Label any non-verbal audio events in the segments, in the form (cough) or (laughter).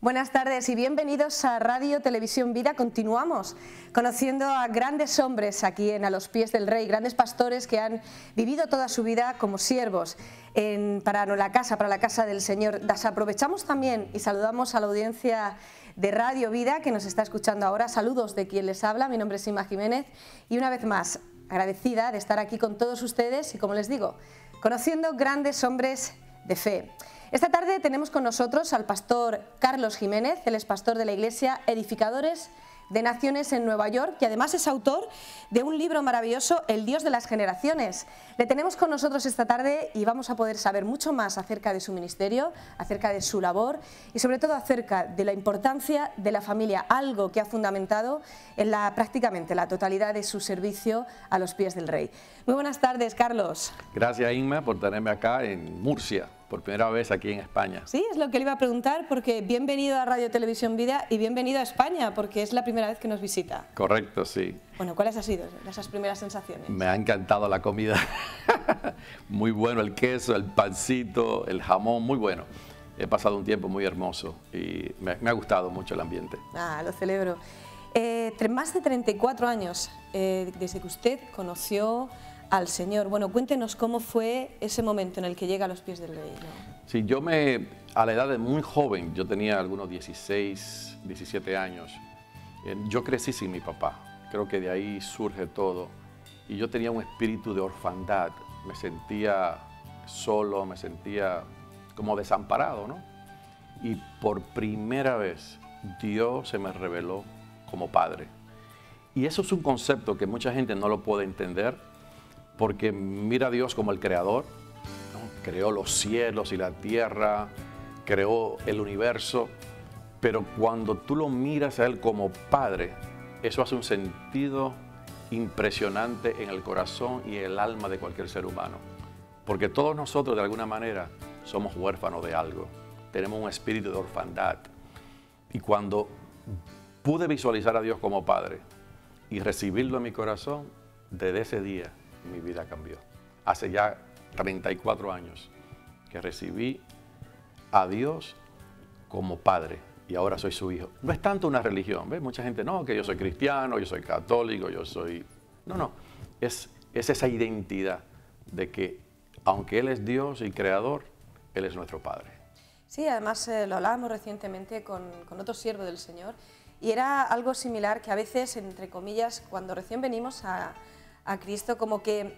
Buenas tardes y bienvenidos a Radio Televisión Vida. Continuamos conociendo a grandes hombres aquí en A los pies del rey, grandes pastores que han vivido toda su vida como siervos en, para la casa, para la casa del Señor. Las aprovechamos también y saludamos a la audiencia de Radio Vida que nos está escuchando ahora. Saludos de quien les habla. Mi nombre es Ima Jiménez y una vez más agradecida de estar aquí con todos ustedes y como les digo, conociendo grandes hombres de fe. Esta tarde tenemos con nosotros al pastor Carlos Jiménez, el ex pastor de la iglesia Edificadores de Naciones en Nueva York que además es autor de un libro maravilloso, El Dios de las Generaciones. Le tenemos con nosotros esta tarde y vamos a poder saber mucho más acerca de su ministerio, acerca de su labor y sobre todo acerca de la importancia de la familia, algo que ha fundamentado prácticamente la totalidad de su servicio a los pies del rey. Muy buenas tardes, Carlos. Gracias, Inma, por tenerme acá en Murcia por primera vez aquí en España. Sí, es lo que le iba a preguntar, porque bienvenido a Radio Televisión Vida y bienvenido a España, porque es la primera vez que nos visita. Correcto, sí. Bueno, ¿cuáles han sido esas primeras sensaciones? Me ha encantado la comida. (laughs) muy bueno el queso, el pancito, el jamón, muy bueno. He pasado un tiempo muy hermoso y me, ha gustado mucho el ambiente. Ah, lo celebro. Eh, más de 34 años eh, desde que usted conoció al Señor. Bueno, cuéntenos cómo fue ese momento en el que llega a los pies del rey. Sí, yo me, a la edad de muy joven, yo tenía algunos 16, 17 años, eh, yo crecí sin mi papá. Creo que de ahí surge todo. Y yo tenía un espíritu de orfandad. Me sentía solo, me sentía como desamparado, ¿no? Y por primera vez Dios se me reveló como padre. Y eso es un concepto que mucha gente no lo puede entender porque mira a Dios como el creador, creó los cielos y la tierra, creó el universo, pero cuando tú lo miras a Él como Padre, eso hace un sentido impresionante en el corazón y el alma de cualquier ser humano, porque todos nosotros de alguna manera somos huérfanos de algo, tenemos un espíritu de orfandad, y cuando pude visualizar a Dios como Padre y recibirlo en mi corazón, desde ese día mi vida cambió. Hace ya 34 años que recibí a Dios como Padre y ahora soy su hijo. No es tanto una religión, ¿ves? Mucha gente, no, que yo soy cristiano, yo soy católico, yo soy... No, no, es, es esa identidad de que aunque Él es Dios y Creador, Él es nuestro Padre. Sí, además eh, lo hablábamos recientemente con, con otro siervo del Señor y era algo similar que a veces, entre comillas, cuando recién venimos a, a Cristo, como que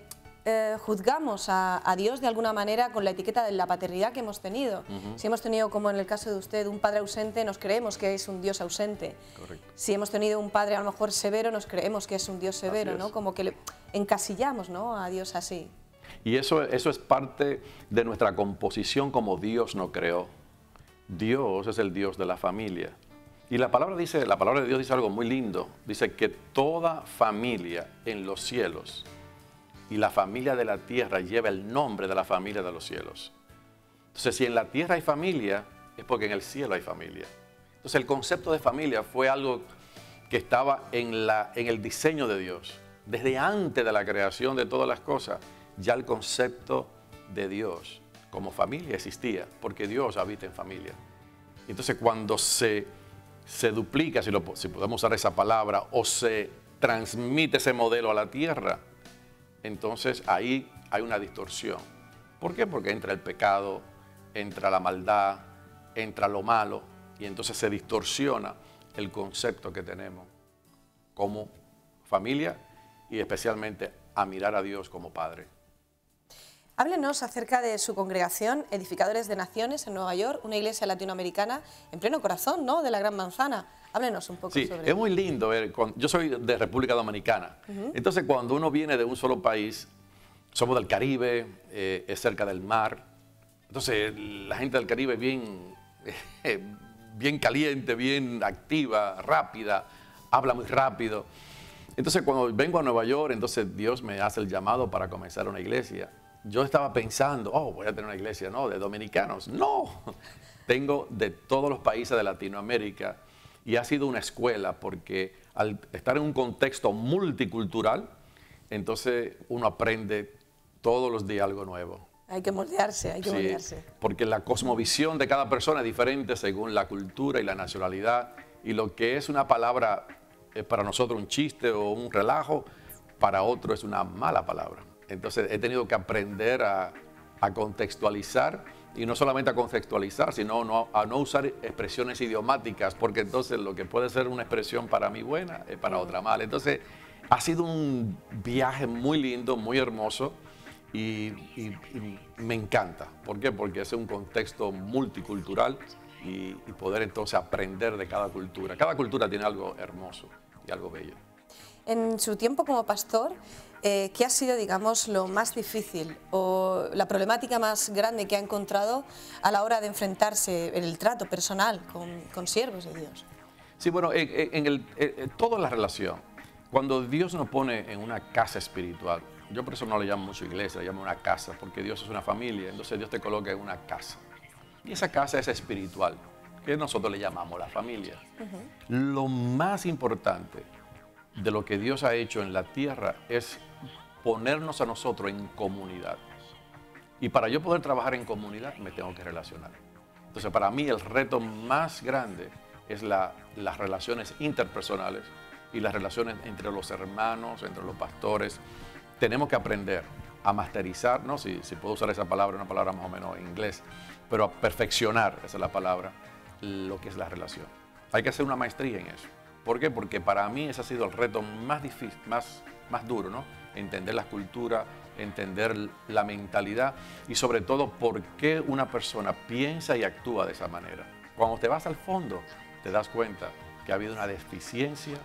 eh, juzgamos a, Dios de alguna manera con la etiqueta de la paternidad que hemos tenido. Si hemos tenido, como en el caso de usted, un padre ausente, nos creemos que es un Dios ausente. Si hemos tenido un padre a lo mejor severo, nos creemos que es un Dios severo, ¿no? Como que le encasillamos ¿no? a Dios así. Y eso, eso es parte de nuestra composición como Dios no creó. Dios es el Dios de la familia. Y la palabra dice, la palabra de Dios dice algo muy lindo. Dice que toda familia en los cielos y la familia de la tierra lleva el nombre de la familia de los cielos. Entonces, si en la tierra hay familia, es porque en el cielo hay familia. Entonces, el concepto de familia fue algo que estaba en, la, en el diseño de Dios. Desde antes de la creación de todas las cosas, ya el concepto de Dios como familia existía, porque Dios habita en familia. Entonces, cuando se se duplica, si, lo, podemos usar esa palabra, o se transmite ese modelo a la tierra, entonces ahí hay una distorsión. ¿Por qué? Porque entra el pecado, entra la maldad, entra lo malo, y entonces se distorsiona el concepto que tenemos como familia y especialmente a mirar a Dios como Padre. Háblenos acerca de su congregación, Edificadores de Naciones en Nueva York, una iglesia latinoamericana en pleno corazón, ¿no?, de la Gran Manzana. Háblenos un poco sí, sobre es muy lindo. yo soy de República Dominicana. Entonces, cuando uno viene de un solo país, somos del Caribe, eh, es cerca del mar. Entonces, la gente del Caribe es bien, (laughs) eh, bien caliente, bien activa, rápida, habla muy rápido. Entonces, cuando vengo a Nueva York, entonces Dios me hace el llamado para comenzar una iglesia yo estaba pensando, oh, voy a tener una iglesia, no, de dominicanos. No, (laughs) tengo de todos los países de Latinoamérica y ha sido una escuela porque al estar en un contexto multicultural, entonces uno aprende todos los días algo nuevo. Hay que moldearse, hay que moldearse. Porque la cosmovisión de cada persona es diferente según la cultura y la nacionalidad. Y lo que es una palabra es para nosotros un chiste o un relajo, para otro es una mala palabra. Entonces he tenido que aprender a, contextualizar y no solamente a contextualizar, sino a no usar expresiones idiomáticas, porque entonces lo que puede ser una expresión para mí buena es para otra mal... Entonces ha sido un viaje muy lindo, muy hermoso. Y, me encanta. ¿Por qué? Porque es un contexto multicultural y, poder entonces aprender de cada cultura. Cada cultura tiene algo hermoso y algo bello. En su tiempo como pastor, eh, ¿qué ha sido, digamos, lo más difícil o la problemática más grande que ha encontrado a la hora de enfrentarse en el trato personal con, siervos de Dios? Sí, bueno, en, el, eh, eh, toda la relación, cuando Dios nos pone en una casa espiritual, yo por eso no le llamo mucho iglesia, le llamo una casa, porque Dios es una familia, entonces Dios te coloca en una casa. Y esa casa es espiritual, que nosotros le llamamos la familia. Lo más importante de lo que Dios ha hecho en la tierra es ponernos a nosotros en comunidad. Y para yo poder trabajar en comunidad me tengo que relacionar. Entonces para mí el reto más grande es la, las relaciones interpersonales y las relaciones entre los hermanos, entre los pastores. Tenemos que aprender a masterizarnos, si, si puedo usar esa palabra, una palabra más o menos en inglés, pero a perfeccionar, esa es la palabra, lo que es la relación. Hay que hacer una maestría en eso. ¿Por qué? Porque para mí ese ha sido el reto más difícil, más, más duro, ¿no? entender la cultura, entender la mentalidad y sobre todo por qué una persona piensa y actúa de esa manera. Cuando te vas al fondo, te das cuenta que ha habido una deficiencia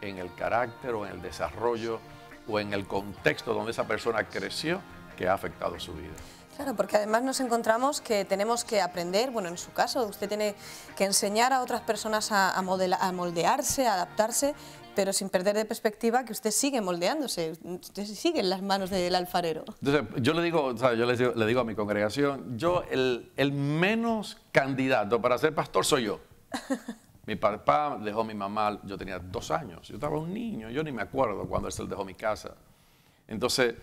en el carácter o en el desarrollo o en el contexto donde esa persona creció que ha afectado su vida. Claro, porque además nos encontramos que tenemos que aprender, bueno, en su caso, usted tiene que enseñar a otras personas a, a moldearse, a adaptarse, pero sin perder de perspectiva que usted sigue moldeándose, usted sigue en las manos del alfarero. Entonces, yo le digo, yo le digo, a mi congregación, yo el, menos candidato para ser pastor soy yo. (laughs) mi papá dejó mi mamá, yo tenía dos años, yo estaba un niño, yo ni me acuerdo cuando él dejó mi casa. Entonces,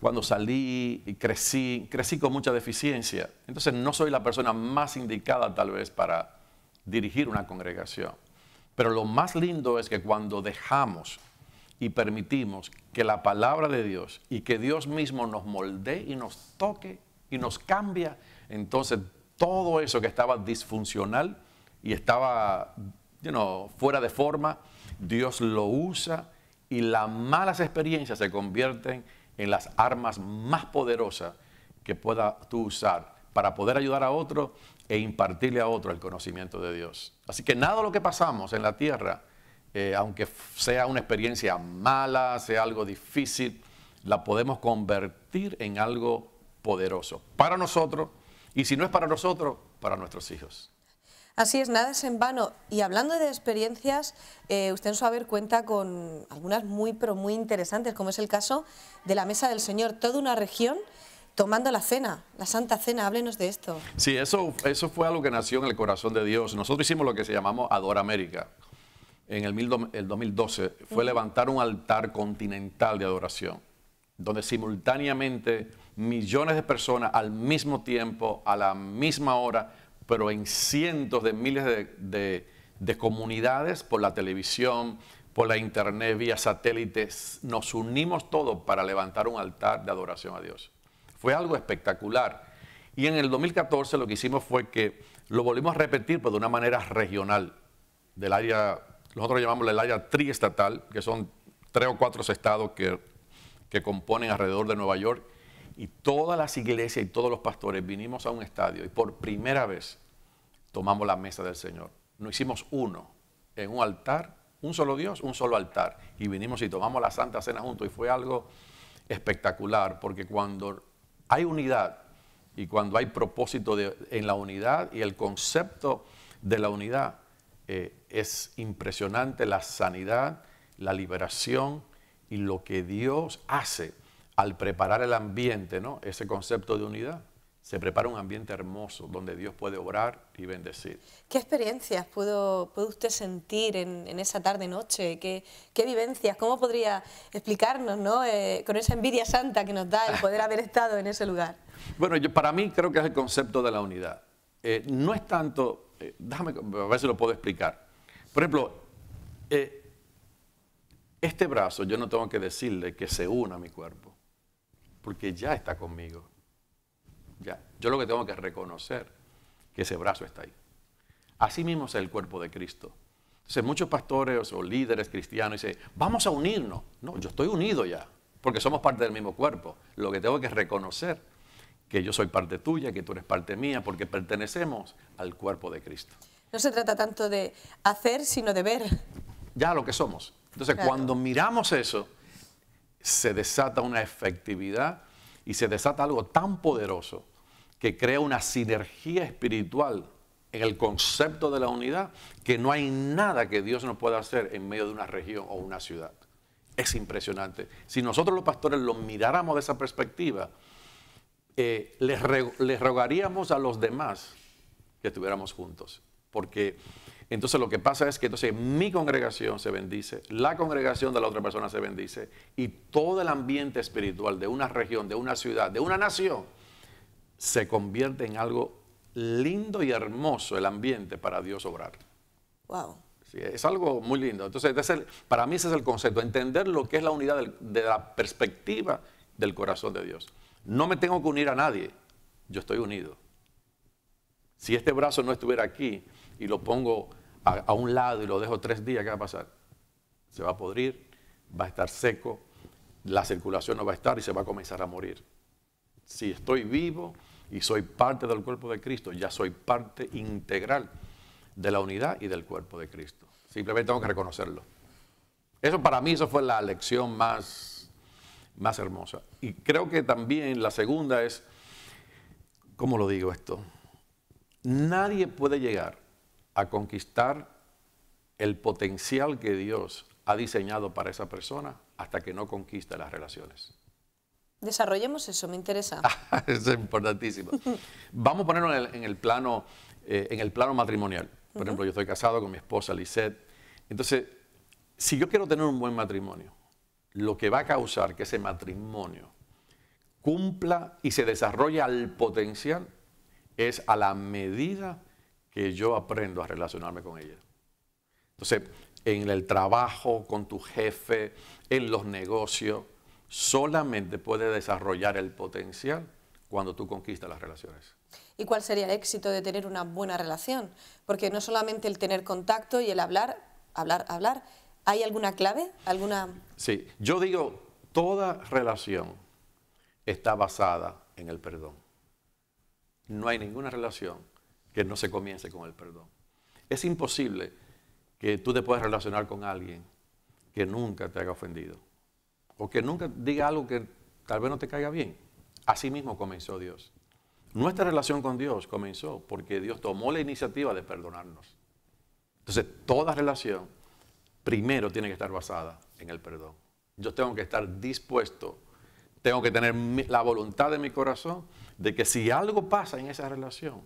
cuando salí y crecí, crecí con mucha deficiencia. Entonces, no soy la persona más indicada tal vez para dirigir una congregación. Pero lo más lindo es que cuando dejamos y permitimos que la palabra de Dios y que Dios mismo nos moldee y nos toque y nos cambia, entonces todo eso que estaba disfuncional y estaba fuera de forma, Dios lo usa y las malas experiencias se convierten en las armas más poderosas que puedas tú usar para poder ayudar a otro e impartirle a otro el conocimiento de Dios. Así que nada lo que pasamos en la tierra, eh, aunque sea una experiencia mala, sea algo difícil, la podemos convertir en algo poderoso para nosotros y si no es para nosotros, para nuestros hijos. Así es, nada es en vano. Y hablando de experiencias, eh, usted en su haber cuenta con algunas muy, pero muy interesantes, como es el caso de la Mesa del Señor, toda una región tomando la cena, la Santa Cena, háblenos de esto. Sí, eso, eso fue algo que nació en el corazón de Dios. Nosotros hicimos lo que se llamamos Adora América. En el, 2012 fue levantar un altar continental de adoración, donde simultáneamente millones de personas al mismo tiempo, a la misma hora, pero en cientos de miles de, de comunidades por la televisión, por la internet, vía satélites, nos unimos todos para levantar un altar de adoración a Dios. Fue algo espectacular. Y en el 2014 lo que hicimos fue que lo volvimos a repetir, pero de una manera regional, del área, nosotros llamamos el área triestatal, que son tres o cuatro estados que, que componen alrededor de Nueva York, y todas las iglesias y todos los pastores vinimos a un estadio y por primera vez tomamos la mesa del Señor. No hicimos uno, en un altar, un solo Dios, un solo altar, y vinimos y tomamos la Santa Cena juntos, y fue algo espectacular, porque cuando hay unidad y cuando hay propósito en la unidad y el concepto de la unidad, eh, es impresionante la sanidad, la liberación y lo que Dios hace al preparar el ambiente, ¿no? Ese concepto de unidad se prepara un ambiente hermoso donde Dios puede obrar y bendecir. ¿Qué experiencias pudo, usted sentir en, esa tarde-noche? ¿Qué, vivencias? ¿Cómo podría explicarnos eh, con esa envidia santa que nos da el poder haber estado en ese lugar? (laughs) Bueno, yo, para mí creo que es el concepto de la unidad. Eh, no es tanto, eh, déjame, a ver si lo puedo explicar. Por ejemplo, este brazo yo no tengo que decirle que se una a mi cuerpo, porque ya está conmigo yo lo que tengo que es reconocer que ese brazo está ahí. Así mismo es el cuerpo de Cristo. Entonces muchos pastores o líderes cristianos dicen, vamos a unirnos. No, yo estoy unido ya, porque somos parte del mismo cuerpo. Lo que tengo que es reconocer que yo soy parte tuya, que tú eres parte mía, porque pertenecemos al cuerpo de Cristo. No se trata tanto de hacer, sino de ver. Ya lo que somos. Entonces cuando miramos eso, se desata una efectividad y se desata algo tan poderoso que crea una sinergia espiritual en el concepto de la unidad, que no hay nada que Dios no pueda hacer en medio de una región o una ciudad. Es impresionante. Si nosotros los pastores lo miráramos de esa perspectiva, les, eh, les rogaríamos a los demás que estuviéramos juntos. Porque entonces lo que pasa es que entonces mi congregación se bendice, la congregación de la otra persona se bendice y todo el ambiente espiritual de una región, de una ciudad, de una nación se convierte en algo lindo y hermoso el ambiente para Dios obrar. Wow. es algo muy lindo. Entonces, para mí ese es el concepto, entender lo que es la unidad de la perspectiva del corazón de Dios. No me tengo que unir a nadie, yo estoy unido. Si este brazo no estuviera aquí y lo pongo a un lado y lo dejo tres días, ¿qué va a pasar? Se va a podrir, va a estar seco, la circulación no va a estar y se va a comenzar a morir. Si estoy vivo, y soy parte del cuerpo de Cristo, ya soy parte integral de la unidad y del cuerpo de Cristo. Simplemente tengo que reconocerlo. Eso para mí, eso fue la lección más, más hermosa. Y creo que también la segunda es, ¿cómo lo digo esto? Nadie puede llegar a conquistar el potencial que Dios ha diseñado para esa persona hasta que no conquista las relaciones. Desarrollemos eso, me interesa. (laughs) eso es importantísimo. (laughs) Vamos a ponerlo en el, plano, eh, en el plano matrimonial. Por ejemplo, yo estoy casado con mi esposa Lisette. Entonces, si yo quiero tener un buen matrimonio, lo que va a causar que ese matrimonio cumpla y se desarrolle al potencial es a la medida que yo aprendo a relacionarme con ella. Entonces, en el trabajo, con tu jefe, en los negocios, solamente puede desarrollar el potencial cuando tú conquistas las relaciones. ¿Y cuál sería el éxito de tener una buena relación? Porque no solamente el tener contacto y el hablar, hablar, hablar, ¿hay alguna clave? ¿Alguna... Sí, yo digo, toda relación está basada en el perdón. No hay ninguna relación que no se comience con el perdón. Es imposible que tú te puedas relacionar con alguien que nunca te haya ofendido o que nunca diga algo que tal vez no te caiga bien. Así mismo comenzó Dios. Nuestra relación con Dios comenzó porque Dios tomó la iniciativa de perdonarnos. Entonces, toda relación primero tiene que estar basada en el perdón. Yo tengo que estar dispuesto, tengo que tener la voluntad de mi corazón de que si algo pasa en esa relación,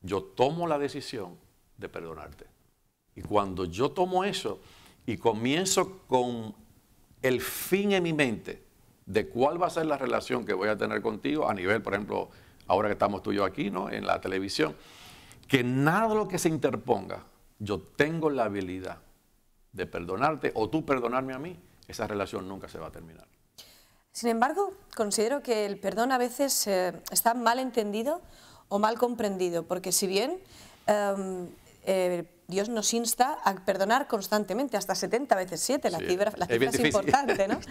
yo tomo la decisión de perdonarte. Y cuando yo tomo eso y comienzo con el fin en mi mente de cuál va a ser la relación que voy a tener contigo a nivel, por ejemplo, ahora que estamos tú y yo aquí, ¿no? En la televisión, que nada de lo que se interponga, yo tengo la habilidad de perdonarte o tú perdonarme a mí, esa relación nunca se va a terminar. Sin embargo, considero que el perdón a veces eh, está mal entendido o mal comprendido, porque si bien em, eh, Dios nos insta a perdonar constantemente, hasta 70 veces 7, la cifra, es, importante, (laughs)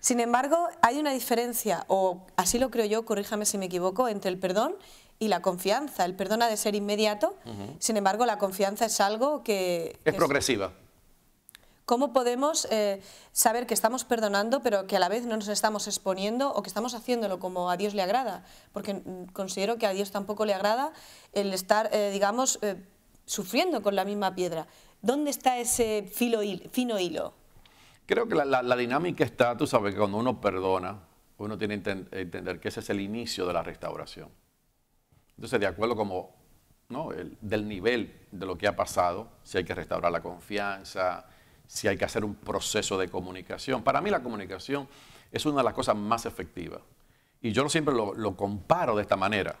Sin embargo, hay una diferencia, o así lo creo yo, corríjame si me equivoco, entre el perdón y la confianza. El perdón ha de ser inmediato, sin embargo, la confianza es algo que... Es, progresiva. ¿Cómo podemos eh, saber que estamos perdonando, pero que a la vez no nos estamos exponiendo o que estamos haciéndolo como a Dios le agrada? Porque mm, considero que a Dios tampoco le agrada el estar, eh, digamos, eh, sufriendo con la misma piedra. ¿Dónde está ese fino hilo? Creo que la, dinámica está, tú sabes, que cuando uno perdona, uno tiene que entender que ese es el inicio de la restauración. Entonces, de acuerdo como, ¿no? El, del nivel de lo que ha pasado, si hay que restaurar la confianza, si hay que hacer un proceso de comunicación. Para mí la comunicación es una de las cosas más efectivas. Y yo siempre lo comparo de esta manera.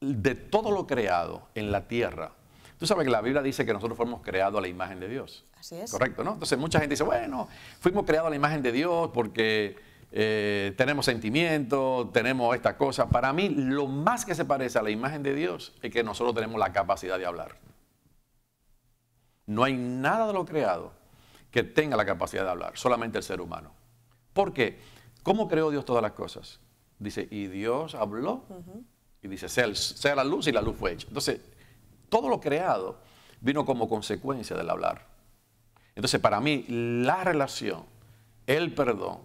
De todo lo creado en la tierra, Tú sabes que la Biblia dice que nosotros fuimos creados a la imagen de Dios. Así es. Correcto, ¿no? Entonces mucha gente dice, bueno, fuimos creados a la imagen de Dios porque eh, tenemos sentimientos, tenemos estas cosa. Para mí, lo más que se parece a la imagen de Dios es que nosotros tenemos la capacidad de hablar. No hay nada de lo creado que tenga la capacidad de hablar, solamente el ser humano. ¿Por qué? ¿Cómo creó Dios todas las cosas? Dice, y Dios habló. Y dice, sea, la luz y la luz fue hecha. Entonces, todo lo creado vino como consecuencia del hablar. Entonces, para mí, la relación, el perdón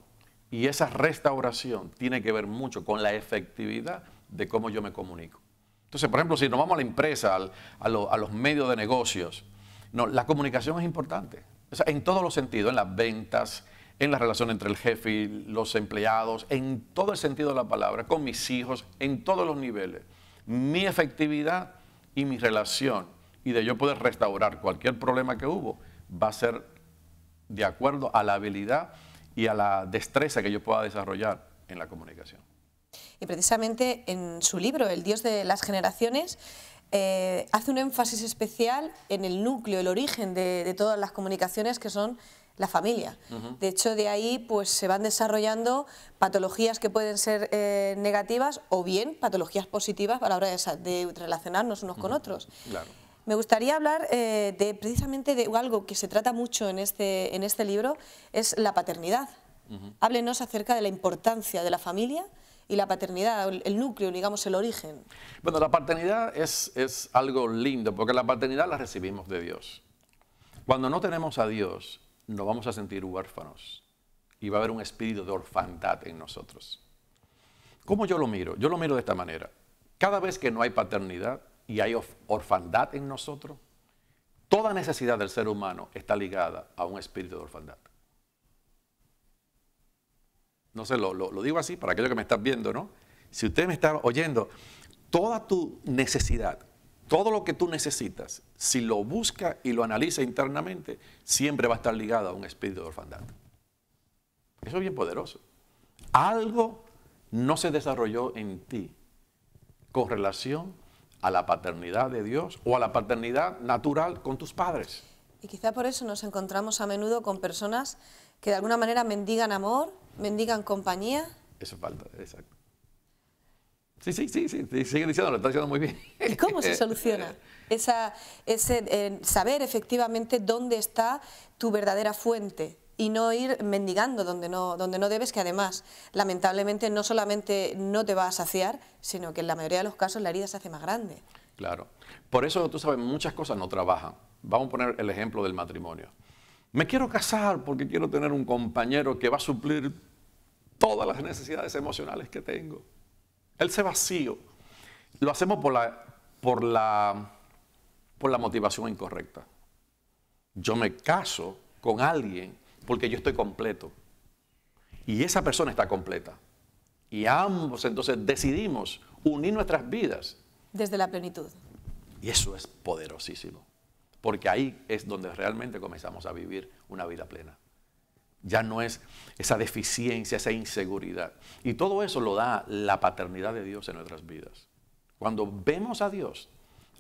y esa restauración tiene que ver mucho con la efectividad de cómo yo me comunico. Entonces, por ejemplo, si nos vamos a la empresa, a, los medios de negocios, no, la comunicación es importante. en todos los sentidos, en las ventas, en la relación entre el jefe y los empleados, en todo el sentido de la palabra, con mis hijos, en todos los niveles. Mi efectividad y mi relación y de yo poder restaurar cualquier problema que hubo, va a ser de acuerdo a la habilidad y a la destreza que yo pueda desarrollar en la comunicación. Y precisamente en su libro, El Dios de las Generaciones, eh, hace un énfasis especial en el núcleo, el origen de todas las comunicaciones que son la familia. De hecho, de ahí pues se van desarrollando patologías que pueden ser eh, negativas o bien patologías positivas a la hora de, relacionarnos unos con otros. Me gustaría hablar eh, de precisamente de algo que se trata mucho en este, en este libro, es la paternidad. Háblenos acerca de la importancia de la familia y la paternidad, el núcleo, digamos, el origen. Bueno, la paternidad es, es algo lindo, porque la paternidad la recibimos de Dios. Cuando no tenemos a Dios, nos vamos a sentir huérfanos y va a haber un espíritu de orfandad en nosotros. ¿Cómo yo lo miro? Yo lo miro de esta manera. Cada vez que no hay paternidad y hay orfandad en nosotros, toda necesidad del ser humano está ligada a un espíritu de orfandad. No sé, lo, digo así para aquellos que me están viendo, ¿no? Si usted me están oyendo, toda tu necesidad todo lo que tú necesitas, si lo busca y lo analiza internamente, siempre va a estar ligado a un espíritu de orfandad. Eso es bien poderoso. Algo no se desarrolló en ti con relación a la paternidad de Dios o a la paternidad natural con tus padres. Y quizá por eso nos encontramos a menudo con personas que de alguna manera mendigan amor, mendigan compañía. Eso falta, exacto. Sí, sí, sí, sí, sigue diciendo, lo está diciendo muy bien. ¿Y cómo se soluciona? (laughs) Esa, ese, saber efectivamente dónde está tu verdadera fuente y no ir mendigando donde no, donde no debes, que además, lamentablemente, no solamente no te va a saciar, sino que en la mayoría de los casos la herida se hace más grande. Claro. Por eso, tú sabes, muchas cosas no trabajan. Vamos a poner el ejemplo del matrimonio. Me quiero casar porque quiero tener un compañero que va a suplir todas las necesidades emocionales que tengo él se vacío. Lo hacemos por la, por la, por la motivación incorrecta. Yo me caso con alguien porque yo estoy completo. Y esa persona está completa. Y ambos entonces decidimos unir nuestras vidas. Desde la plenitud. Y eso es poderosísimo. Porque ahí es donde realmente comenzamos a vivir una vida plena. Ya no es esa deficiencia, esa inseguridad. Y todo eso lo da la paternidad de Dios en nuestras vidas. Cuando vemos a Dios,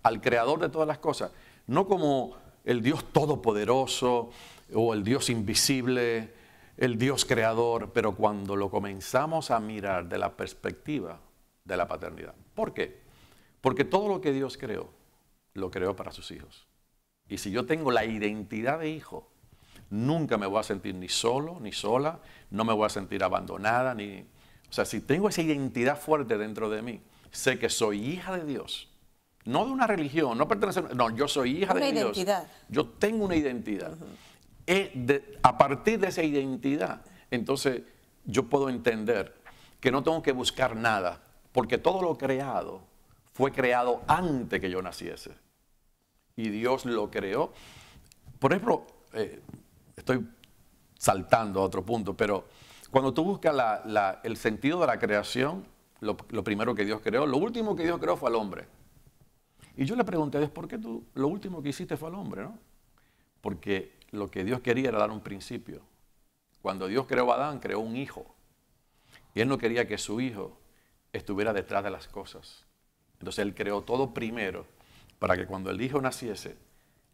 al creador de todas las cosas, no como el Dios todopoderoso o el Dios invisible, el Dios creador, pero cuando lo comenzamos a mirar de la perspectiva de la paternidad. ¿Por qué? Porque todo lo que Dios creó, lo creó para sus hijos. Y si yo tengo la identidad de hijo, nunca me voy a sentir ni solo, ni sola, no me voy a sentir abandonada, ni... O sea, si tengo esa identidad fuerte dentro de mí, sé que soy hija de Dios, no de una religión, no pertenece, no, yo soy hija de Dios. Yo tengo una identidad. Eh, a partir de esa identidad, entonces yo puedo entender que no tengo que buscar nada, porque todo lo creado fue creado antes que yo naciese. Y Dios lo creó. Por ejemplo, eh, estoy saltando a otro punto, pero cuando tú buscas el sentido de la creación, lo, primero que Dios creó, lo último que Dios creó fue al hombre. Y yo le pregunté a Dios, ¿por qué tú lo último que hiciste fue al hombre? ¿no? Porque lo que Dios quería era dar un principio. Cuando Dios creó a Adán, creó un hijo. Y él no quería que su hijo estuviera detrás de las cosas. Entonces él creó todo primero para que cuando el hijo naciese,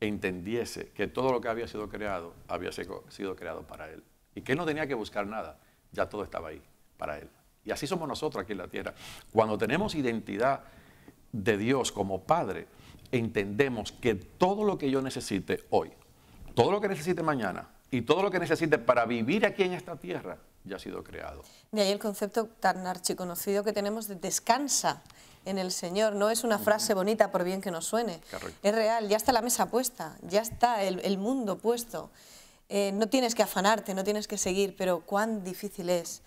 entendiese que todo lo que había sido creado había sido creado para Él. Y que no tenía que buscar nada, ya todo estaba ahí para Él. Y así somos nosotros aquí en la tierra. Cuando tenemos identidad de Dios como Padre, entendemos que todo lo que yo necesite hoy, todo lo que necesite mañana y todo lo que necesite para vivir aquí en esta tierra, ya ha sido creado. De ahí el concepto tan archiconocido que tenemos de descansa en el Señor. No es una frase bonita por bien que nos suene. Es real, ya está la mesa puesta, ya está el, mundo puesto. Eh, no tienes que afanarte, no tienes que seguir, pero cuán difícil es.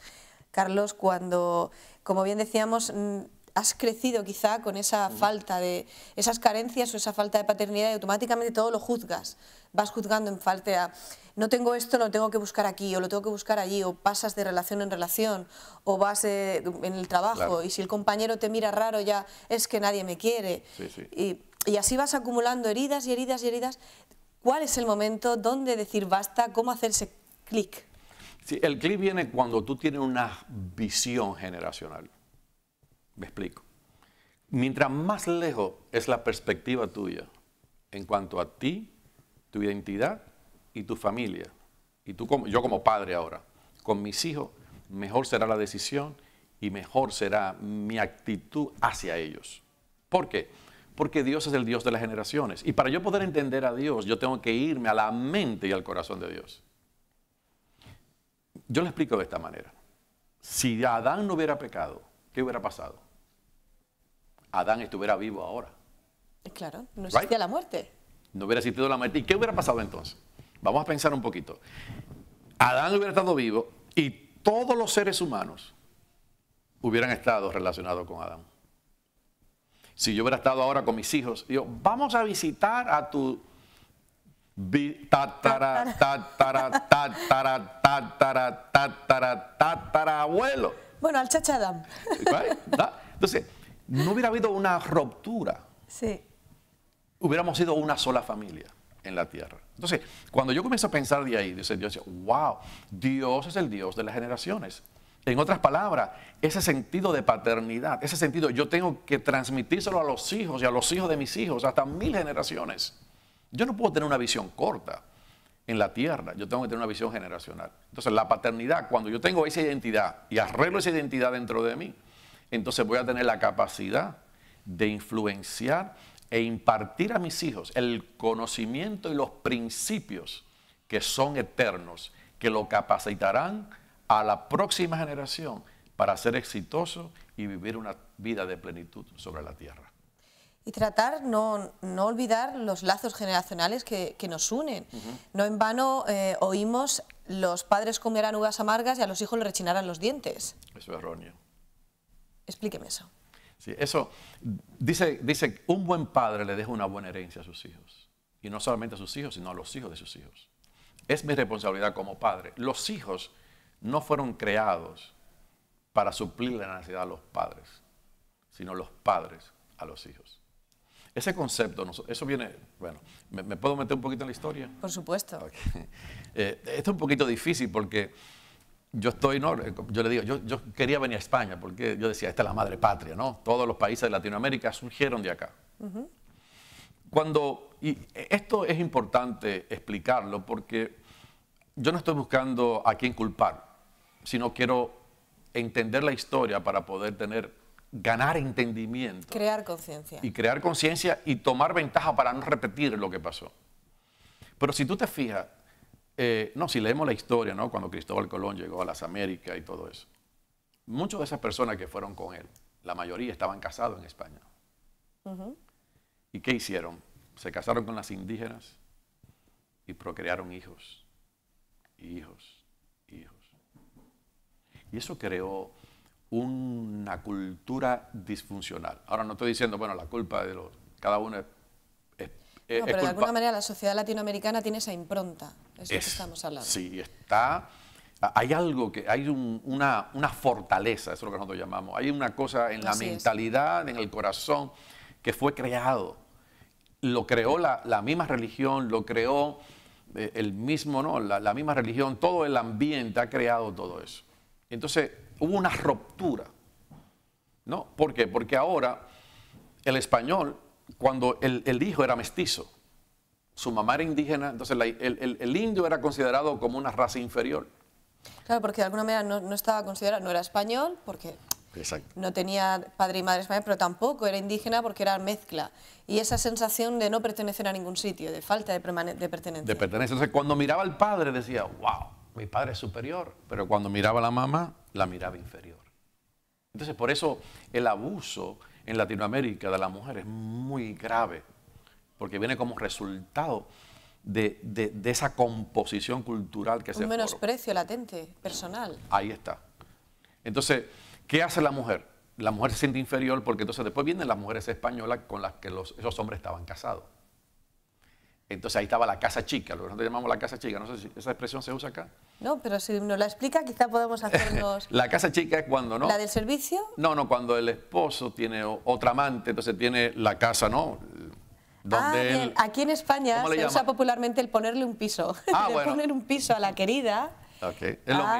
Carlos, cuando, como bien decíamos, mm, has crecido quizá con esa falta de, esas carencias o esa falta de paternidad y automáticamente todo lo juzgas, vas juzgando en falta, no tengo esto, lo tengo que buscar aquí o lo tengo que buscar allí o pasas de relación en relación o vas eh, en el trabajo y si el compañero te mira raro ya es que nadie me quiere Y, así vas acumulando heridas y heridas y heridas. ¿Cuál es el momento? donde decir basta? ¿Cómo hacerse clic? Sí, el clic viene cuando tú tienes una visión generacional. Me explico. Mientras más lejos es la perspectiva tuya en cuanto a ti, tu identidad y tu familia, y tú como, yo como padre ahora, con mis hijos, mejor será la decisión y mejor será mi actitud hacia ellos. ¿Por qué? Porque Dios es el Dios de las generaciones. Y para yo poder entender a Dios, yo tengo que irme a la mente y al corazón de Dios. Yo lo explico de esta manera. Si Adán no hubiera pecado, ¿qué hubiera pasado? Adán estuviera vivo ahora. Eh, claro, no existía la muerte. No hubiera existido la muerte. ¿Y qué hubiera pasado entonces? Vamos a pensar un poquito. Adán hubiera estado vivo y todos los seres humanos hubieran estado relacionados con Adán. Si yo hubiera estado ahora con mis hijos, yo, vamos a visitar a tu tatara abuelo. Bueno, al Adán. Entonces, no hubiera habido una ruptura. Sí. Hubiéramos sido una sola familia en la tierra. Entonces, cuando yo comienzo a pensar de ahí, dice Dios, wow, Dios es el Dios de las generaciones. En otras palabras, ese sentido de paternidad, ese sentido yo tengo que transmitírselo a los hijos y a los hijos de mis hijos, hasta mil generaciones. Yo no puedo tener una visión corta en la tierra, yo tengo que tener una visión generacional. Entonces, la paternidad, cuando yo tengo esa identidad y arreglo esa identidad dentro de mí, entonces voy a tener la capacidad de influenciar e impartir a mis hijos el conocimiento y los principios que son eternos, que lo capacitarán a la próxima generación para ser exitoso y vivir una vida de plenitud sobre la tierra. Y tratar, no, no olvidar los lazos generacionales que, nos unen. No en vano eh, oímos los padres comerán uvas amargas y a los hijos le rechinarán los dientes. Eso es erróneo. Explíqueme eso. Sí, eso dice, dice, un buen padre le deja una buena herencia a sus hijos. Y no solamente a sus hijos, sino a los hijos de sus hijos. Es mi responsabilidad como padre. Los hijos no fueron creados para suplir la necesidad a los padres, sino los padres a los hijos. Ese concepto, eso viene, bueno, ¿me, puedo meter un poquito en la historia? Por supuesto. (laughs) Eh, esto es un poquito difícil porque yo estoy, ¿no? yo le digo, yo, quería venir a España porque yo decía, esta es la madre patria, ¿no? Todos los países de Latinoamérica surgieron de acá. Cuando, esto es importante explicarlo porque yo no estoy buscando a quién culpar, sino quiero entender la historia para poder tener, ganar entendimiento. Crear conciencia. Y crear conciencia y tomar ventaja para no repetir lo que pasó. Pero si tú te fijas, eh, no, si leemos la historia, ¿no? Cuando Cristóbal Colón llegó a las Américas y todo eso. Muchas de esas personas que fueron con él, la mayoría estaban casados en España. ¿Y qué hicieron? Se casaron con las indígenas y procrearon hijos, hijos, hijos. Y eso creó una cultura disfuncional. Ahora no estoy diciendo, bueno, la culpa de los, cada uno eh, pero de alguna manera la sociedad latinoamericana tiene esa impronta, eso que estamos hablando. Sí, está... Hay algo que, hay una, fortaleza, eso es lo que nosotros llamamos, hay una cosa en la mentalidad, en el corazón, que fue creado. Lo creó la, misma religión, lo creó eh, el mismo, ¿no? La, la misma religión, todo el ambiente ha creado todo eso. Entonces, hubo una ruptura, ¿no? ¿Por qué? Porque ahora el español cuando el, el hijo era mestizo, su mamá era indígena, entonces el, el, indio era considerado como una raza inferior. Claro, porque de alguna manera no, no estaba considerado, no era español, porque no tenía padre y madre español, pero tampoco era indígena porque era mezcla. Y esa sensación de no pertenecer a ningún sitio, de falta de, de pertenencia. De pertenencia. Entonces, cuando miraba al padre decía, wow, mi padre es superior, pero cuando miraba a la mamá, la miraba inferior. Entonces, por eso el abuso en Latinoamérica de la mujer es muy grave, porque viene como resultado de, esa composición cultural que Un se Un menosprecio latente, personal. Ahí está. Entonces, ¿qué hace la mujer? La mujer se siente inferior porque entonces después vienen las mujeres españolas con las que esos hombres estaban casados. Entonces ahí estaba la casa chica, lo que nosotros llamamos la casa chica. No sé si esa expresión se usa acá. No, pero si nos la explica, quizá podemos (laughs) hacernos. la casa chica es cuando no. ¿La del servicio? No, no, cuando el esposo tiene otra amante, entonces tiene la casa, ¿no? Ah, Aquí en España se usa popularmente el ponerle un piso. (laughs) Ah, bueno. poner un piso a la querida ah,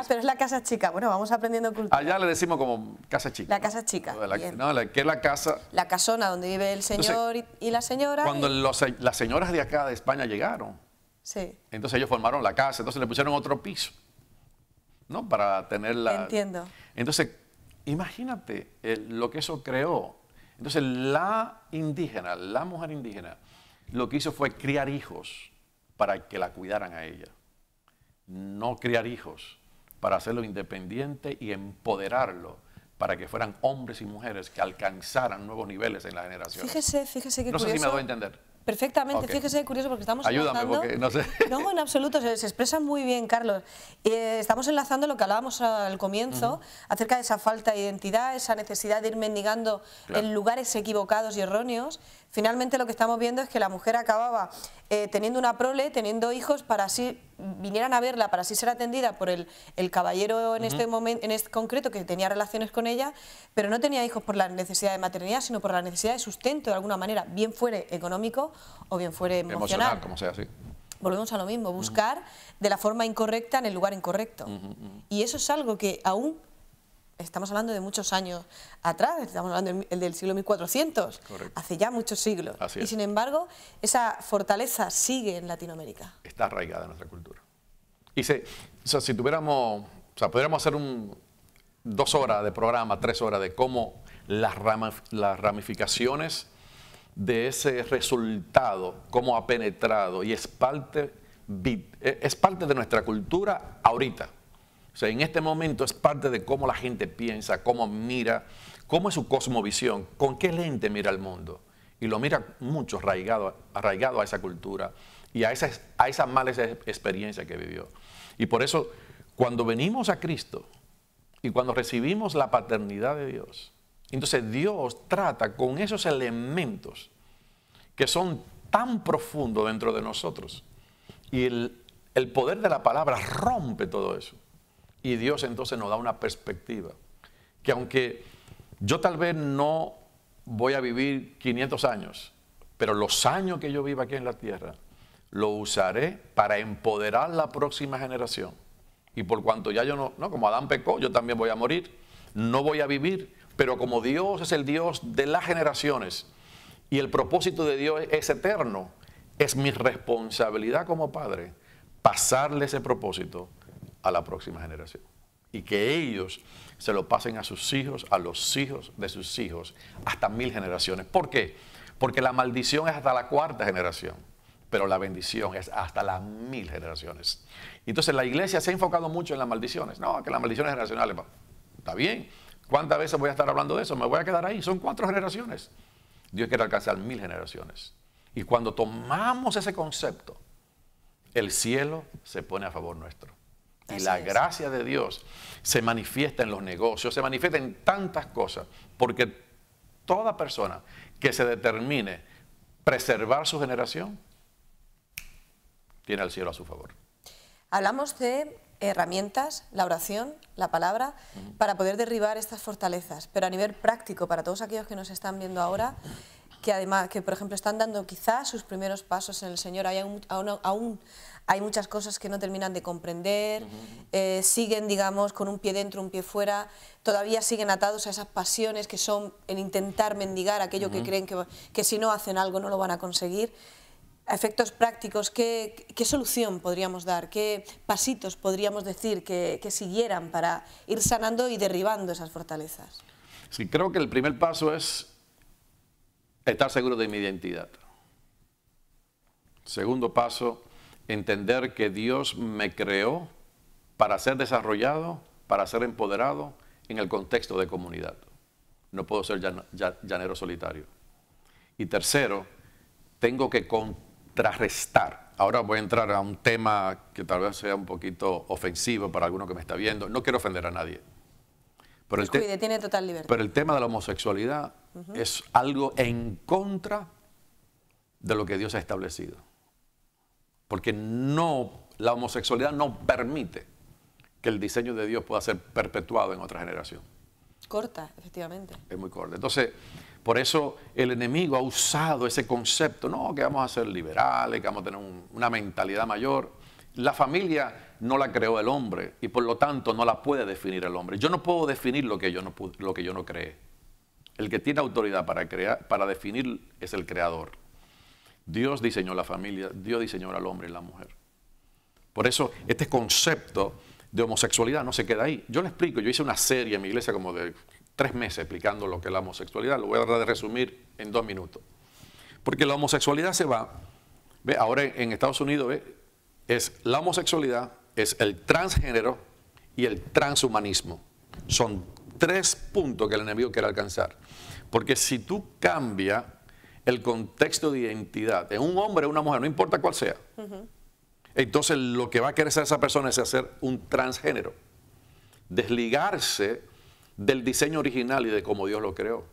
pero es la casa chica. Bueno, vamos aprendiendo cultura. Allá le decimos como casa chica. La casa chica. La, no, que es la casa. La casona donde vive el señor y, la señora. Cuando las señoras de acá de España llegaron. Sí. Entonces ellos formaron la casa, entonces le pusieron otro piso. ¿No? Para tener la. Entiendo. Entonces, imagínate lo que eso creó. Entonces, la indígena, la mujer indígena, lo que hizo fue criar hijos para que la cuidaran a ella no criar hijos, para hacerlo independiente y empoderarlo para que fueran hombres y mujeres que alcanzaran nuevos niveles en la generación. Fíjese, fíjese que No sé si me doy a entender. Perfectamente, fíjese curioso porque estamos Ayúdame porque no sé. (laughs) No, en absoluto, se, expresa muy bien, Carlos. Eh, estamos enlazando lo que hablábamos al comienzo acerca de esa falta de identidad, esa necesidad de ir mendigando en lugares equivocados y erróneos, Finalmente lo que estamos viendo es que la mujer acababa eh, teniendo una prole, teniendo hijos, para así vinieran a verla, para así ser atendida por el, caballero en este momento, en este concreto, que tenía relaciones con ella, pero no tenía hijos por la necesidad de maternidad, sino por la necesidad de sustento de alguna manera, bien fuere económico o bien fuere emocional. como sea, volvemos a lo mismo, buscar de la forma incorrecta en el lugar incorrecto. Y eso es algo que aún estamos hablando de muchos años atrás, estamos hablando del, siglo 1400, hace ya muchos siglos. y sin embargo, esa fortaleza sigue en Latinoamérica. Está arraigada en nuestra cultura. Y si tuviéramos, o sea, pudiéramos hacer un, dos horas de programa, tres horas de cómo las, las ramificaciones de ese resultado, cómo ha penetrado y es parte, e, es parte de nuestra cultura ahorita. O sea, en este momento es parte de cómo la gente piensa, cómo mira, cómo es su cosmovisión, con qué lente mira el mundo. Y lo mira mucho arraigado, a esa cultura y a esa, a mala experiencia que vivió. Y por eso, cuando venimos a Cristo y cuando recibimos la paternidad de Dios, entonces Dios trata con esos elementos que son tan profundos dentro de nosotros. Y el poder de la palabra rompe todo eso. Y Dios entonces nos da una perspectiva. Que aunque yo tal vez no voy a vivir 500 años, pero los años que yo viva aquí en la tierra, lo usaré para empoderar la próxima generación. Y por cuanto ya yo no, no, como Adán pecó, yo también voy a morir, no voy a vivir, pero como Dios es el Dios de las generaciones y el propósito de Dios es eterno, es mi responsabilidad como padre pasarle ese propósito a la próxima generación. Y que ellos se lo pasen a sus hijos, a los hijos de sus hijos, hasta mil generaciones. ¿Por qué? Porque la maldición es hasta la cuarta generación, pero la bendición es hasta las mil generaciones. Entonces la iglesia se ha enfocado mucho en las maldiciones. No, que las maldiciones generacionales, está bien. ¿Cuántas veces voy a estar hablando de eso? Me voy a quedar ahí. Son cuatro generaciones. Dios quiere alcanzar mil generaciones. Y cuando tomamos ese concepto, el cielo se pone a favor nuestro. Y la gracia de Dios se manifiesta en los negocios, se manifiesta en tantas cosas, porque toda persona que se determine preservar su generación, tiene al cielo a su favor. Hablamos de herramientas, la oración, la palabra, para poder derribar estas fortalezas, pero a nivel práctico, para todos aquellos que nos están viendo ahora, que además, que por ejemplo están dando quizás sus primeros pasos en el Señor, hay aún hay muchas cosas que no terminan de comprender, eh, siguen, digamos, con un pie dentro, un pie fuera, todavía siguen atados a esas pasiones que son el intentar mendigar aquello que creen que, que si no hacen algo no lo van a conseguir. A efectos prácticos, ¿qué, solución podríamos dar? ¿Qué pasitos podríamos decir que, que, siguieran para ir sanando y derribando esas fortalezas? Sí, creo que el primer paso es estar seguro de mi identidad. Segundo paso, entender que Dios me creó para ser desarrollado, para ser empoderado en el contexto de comunidad. No puedo ser llanero solitario. Y tercero, tengo que contrarrestar. Ahora voy a entrar a un tema que tal vez sea un poquito ofensivo para alguno que me está viendo. No quiero ofender a nadie. Pero el, Cuide, tiene total libertad. pero el tema de la homosexualidad es algo en contra de lo que Dios ha establecido. Porque no, la homosexualidad no permite que el diseño de Dios pueda ser perpetuado en otra generación. Corta, efectivamente. Es muy corta. Entonces, por eso el enemigo ha usado ese concepto, no, que vamos a ser liberales, que vamos a tener una mentalidad mayor. La familia no la creó el hombre y por lo tanto no la puede definir el hombre. Yo no puedo definir lo que yo no, lo que yo no creé. El que tiene autoridad para, crear, para definir es el creador. Dios diseñó la familia, Dios diseñó al hombre y la mujer. Por eso este concepto de homosexualidad no se queda ahí. Yo le explico, yo hice una serie en mi iglesia como de tres meses explicando lo que es la homosexualidad, lo voy a tratar de resumir en dos minutos. Porque la homosexualidad se va, ¿ve? ahora en Estados Unidos ¿ve? es la homosexualidad, es el transgénero y el transhumanismo. Son tres puntos que el enemigo quiere alcanzar. Porque si tú cambias el contexto de identidad, es un hombre o una mujer, no importa cuál sea, entonces lo que va a querer hacer esa persona es hacer un transgénero, desligarse del diseño original y de cómo Dios lo creó,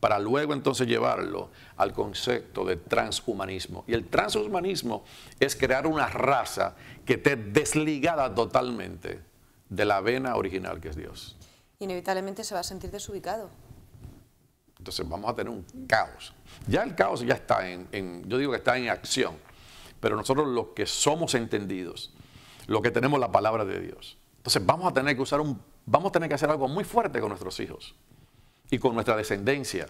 para luego entonces llevarlo al concepto de transhumanismo. Y el transhumanismo es crear una raza que esté desligada totalmente de la vena original que es Dios. Inevitablemente se va a sentir desubicado. Entonces vamos a tener un caos. Ya el caos ya está en, yo digo que está en acción, pero nosotros los que somos entendidos, los que tenemos la palabra de Dios, entonces vamos a tener que usar un, vamos a tener que hacer algo muy fuerte con nuestros hijos y con nuestra descendencia.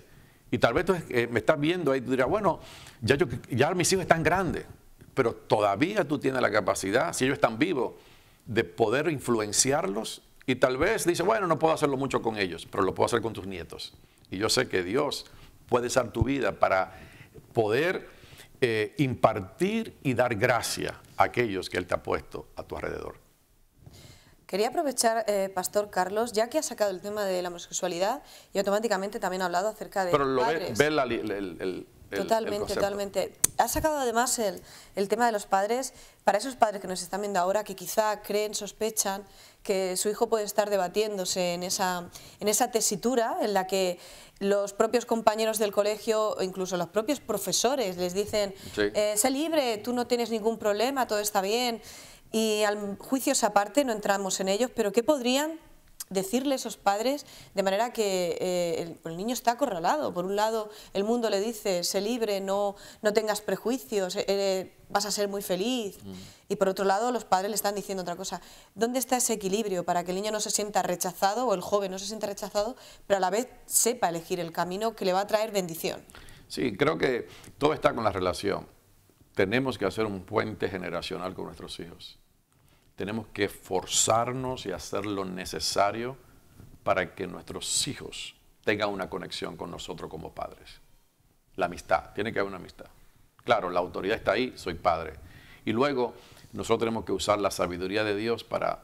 Y tal vez tú eh, me estás viendo ahí y dirás, bueno, ya, yo, ya mis hijos están grandes, pero todavía tú tienes la capacidad, si ellos están vivos, de poder influenciarlos y tal vez dice, bueno, no puedo hacerlo mucho con ellos, pero lo puedo hacer con tus nietos. Y yo sé que Dios puedes ser tu vida para poder eh, impartir y dar gracia a aquellos que Él te ha puesto a tu alrededor. Quería aprovechar, eh, Pastor Carlos, ya que ha sacado el tema de la homosexualidad y automáticamente también ha hablado acerca de Pero lo el, totalmente, totalmente. Ha sacado además el, el, tema de los padres, para esos padres que nos están viendo ahora, que quizá creen, sospechan que su hijo puede estar debatiéndose en esa, en esa tesitura en la que los propios compañeros del colegio, o incluso los propios profesores, les dicen, eh, sé libre, tú no tienes ningún problema, todo está bien. Y al juicio aparte, no entramos en ellos, pero ¿qué podrían decirle a esos padres de manera que eh, el, niño está acorralado. Por un lado, el mundo le dice, sé libre, no, no tengas prejuicios, eh, eh, vas a ser muy feliz. Mm. Y por otro lado, los padres le están diciendo otra cosa. ¿Dónde está ese equilibrio para que el niño no se sienta rechazado o el joven no se sienta rechazado, pero a la vez sepa elegir el camino que le va a traer bendición? Sí, creo que todo está con la relación. Tenemos que hacer un puente generacional con nuestros hijos tenemos que forzarnos y hacer lo necesario para que nuestros hijos tengan una conexión con nosotros como padres. La amistad, tiene que haber una amistad. Claro, la autoridad está ahí, soy padre. Y luego nosotros tenemos que usar la sabiduría de Dios para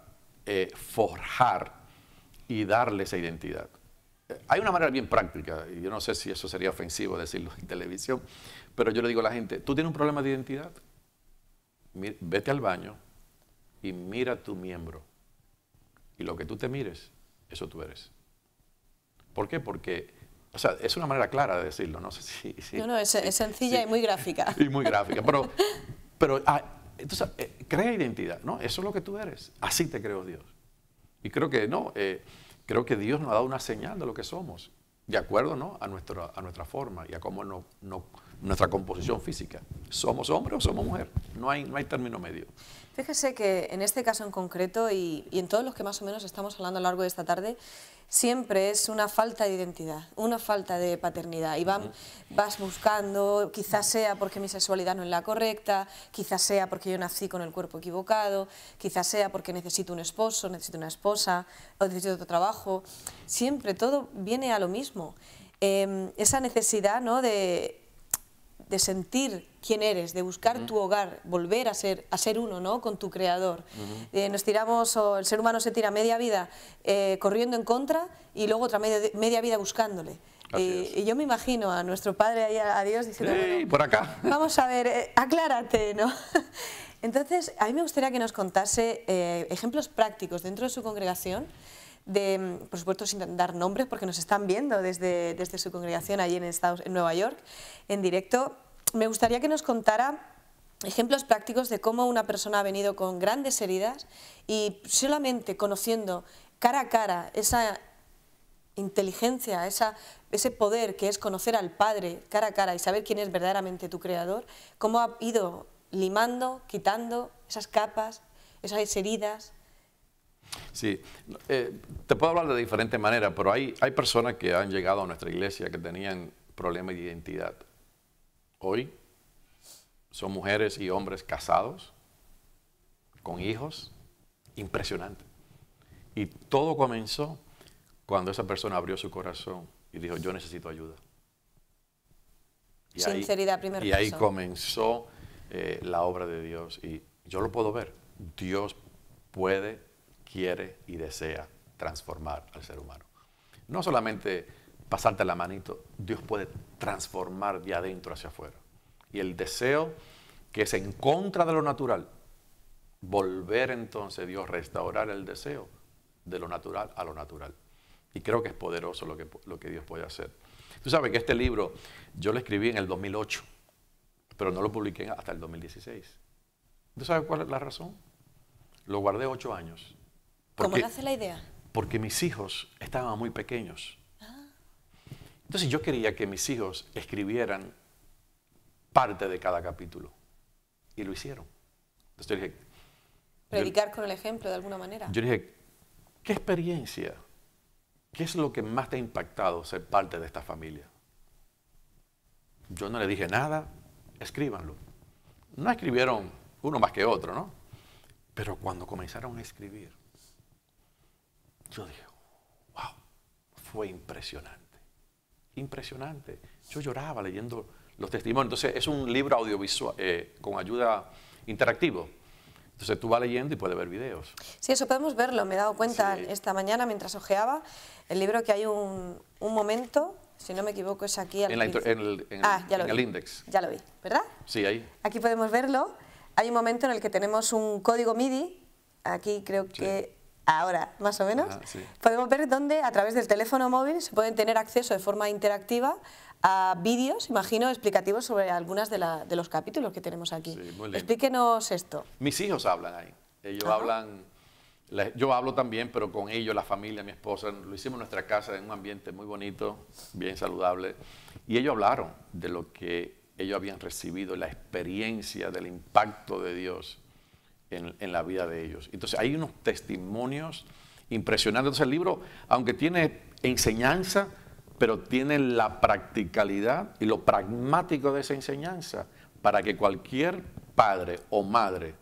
eh, forjar y darle esa identidad. Eh, hay una manera bien práctica, y yo no sé si eso sería ofensivo decirlo en televisión, pero yo le digo a la gente, ¿tú tienes un problema de identidad? vete al baño, y mira tu miembro. Y lo que tú te mires, eso tú eres. ¿Por qué? Porque, o sea, es una manera clara de decirlo, no sé si... no, no, es, sencilla y muy gráfica. (laughs) y muy gráfica, pero, pero ah, entonces, eh, crea identidad, ¿no? Eso es lo que tú eres, así te creo Dios. Y creo que, no, eh, creo que Dios nos ha dado una señal de lo que somos, de acuerdo, ¿no? A, nuestra, a nuestra forma y a cómo no, no nuestra composición física. ¿Somos hombre o somos mujer? No hay, no hay término medio. Fíjese que en este caso en concreto y, y, en todos los que más o menos estamos hablando a lo largo de esta tarde, siempre es una falta de identidad, una falta de paternidad. Y vas buscando, quizás sea porque mi sexualidad no es la correcta, quizás sea porque yo nací con el cuerpo equivocado, quizás sea porque necesito un esposo, necesito una esposa, o necesito otro trabajo. Siempre todo viene a lo mismo. Em, esa necesidad ¿no? de de sentir quién eres, de buscar tu hogar, volver a ser, a ser uno ¿no? con tu creador. Eh, nos tiramos, el ser humano se tira media vida eh, corriendo en contra y luego otra media, vida buscándole. Eh, y, yo me imagino a nuestro padre ahí, a Dios, diciendo, por acá. Vamos a ver, aclárate, ¿no? (laughs) Entonces, a mí me gustaría que nos contase ejemplos prácticos dentro de su congregación por supuesto, sin dar nombres, porque nos están viendo desde, desde su congregación allí en, en Nueva York, en directo. Me gustaría que nos contara ejemplos prácticos de cómo una persona ha venido con grandes heridas y solamente conociendo cara a cara esa inteligencia, ese poder que es conocer al Padre cara a cara y saber quién es verdaderamente tu Creador, cómo ha ido limando, quitando esas capas, esas heridas, Sí, eh, te puedo hablar de diferente manera, pero hay, hay personas que han llegado a nuestra iglesia que tenían problemas de identidad. Hoy son mujeres y hombres casados, con hijos, impresionante. Y todo comenzó cuando esa persona abrió su corazón y dijo, yo necesito ayuda. Y Sinceridad ahí, primero. Y ahí comenzó eh, la obra de Dios. Y yo lo puedo ver. Dios puede quiere y desea transformar al ser humano. No solamente pasarte la manito, Dios puede transformar de adentro hacia afuera. Y el deseo que es en contra de lo natural, volver entonces Dios restaurar el deseo de lo natural a lo natural. Y creo que es poderoso lo que, lo que Dios puede hacer. Tú sabes que este libro yo lo escribí en el 2008, pero no lo publiqué hasta el 2016. ¿Tú sabes cuál es la razón? Lo guardé ocho años ¿Cómo nace la idea? Porque mis hijos estaban muy pequeños. Ah. Entonces yo quería que mis hijos escribieran parte de cada capítulo. Y lo hicieron. Entonces yo dije... Predicar con el ejemplo de alguna manera. Yo dije, ¿qué experiencia? ¿Qué es lo que más te ha impactado ser parte de esta familia? Yo no le dije nada, escríbanlo. No escribieron uno más que otro, ¿no? Pero cuando comenzaron a escribir, yo dije, wow, fue impresionante, impresionante. Yo lloraba leyendo los testimonios. Entonces es un libro audiovisual eh, con ayuda interactivo. Entonces tú vas leyendo y puedes ver videos. Sí, eso podemos verlo. Me he dado cuenta esta mañana mientras ojeaba el libro que hay un, momento, si no me equivoco es aquí. Al en, el, ah, ya lo vi. index. Ya lo vi, ¿verdad? Sí, ahí. Aquí podemos verlo. Hay un momento en el que tenemos un código MIDI. Aquí creo que ahora, más o menos, ah, podemos ver dónde a través del teléfono móvil se pueden tener acceso de forma interactiva a vídeos, imagino, explicativos sobre algunos de, los capítulos que tenemos aquí. Explíquenos esto. Mis hijos hablan ahí. Ellos hablan, yo hablo también, pero con ellos, la familia, mi esposa, lo hicimos en nuestra casa, en un ambiente muy bonito, bien saludable. Y ellos hablaron de lo que ellos habían recibido, la experiencia del impacto de Dios en, la vida de ellos. Entonces hay unos testimonios impresionantes. Entonces el libro, aunque tiene enseñanza, pero tiene la practicalidad y lo pragmático de esa enseñanza para que cualquier padre o madre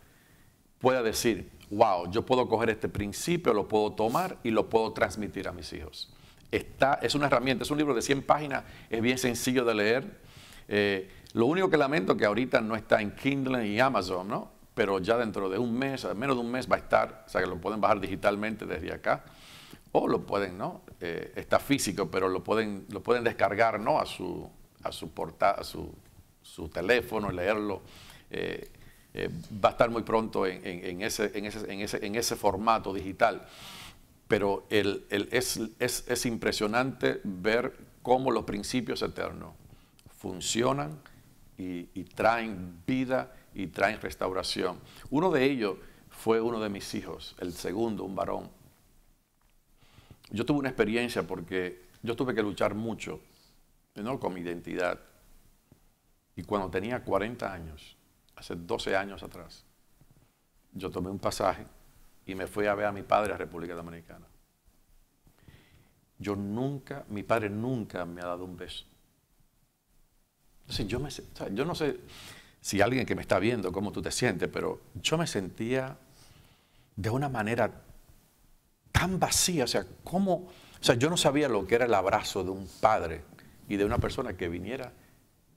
pueda decir, wow, yo puedo coger este principio, lo puedo tomar y lo puedo transmitir a mis hijos. Está, es una herramienta, es un libro de 100 páginas, es bien sencillo de leer. Eh, lo único que lamento que ahorita no está en Kindle y Amazon, ¿no? pero ya dentro de un mes, menos de un mes va a estar, o sea que lo pueden bajar digitalmente desde acá, o lo pueden, ¿no? Eh, está físico, pero lo pueden, lo pueden descargar, ¿no? A su, a su, porta, a su, teléfono, leerlo. Eh, eh, va a estar muy pronto en, ese, en, ese, formato digital. Pero el, es, impresionante ver cómo los principios eternos funcionan y traen vida y traen restauración. Uno de ellos fue uno de mis hijos, el segundo, un varón. Yo tuve una experiencia porque yo tuve que luchar mucho ¿no? con mi identidad. Y cuando tenía 40 años, hace 12 años atrás, yo tomé un pasaje y me fui a ver a mi padre a República Dominicana. Yo nunca, mi padre nunca me ha dado un beso. Entonces yo me, yo no sé, si alguien que me está viendo, cómo tú te sientes, pero yo me sentía de una manera tan vacía, o sea, como o sea, yo no sabía lo que era el abrazo de un padre y de una persona que viniera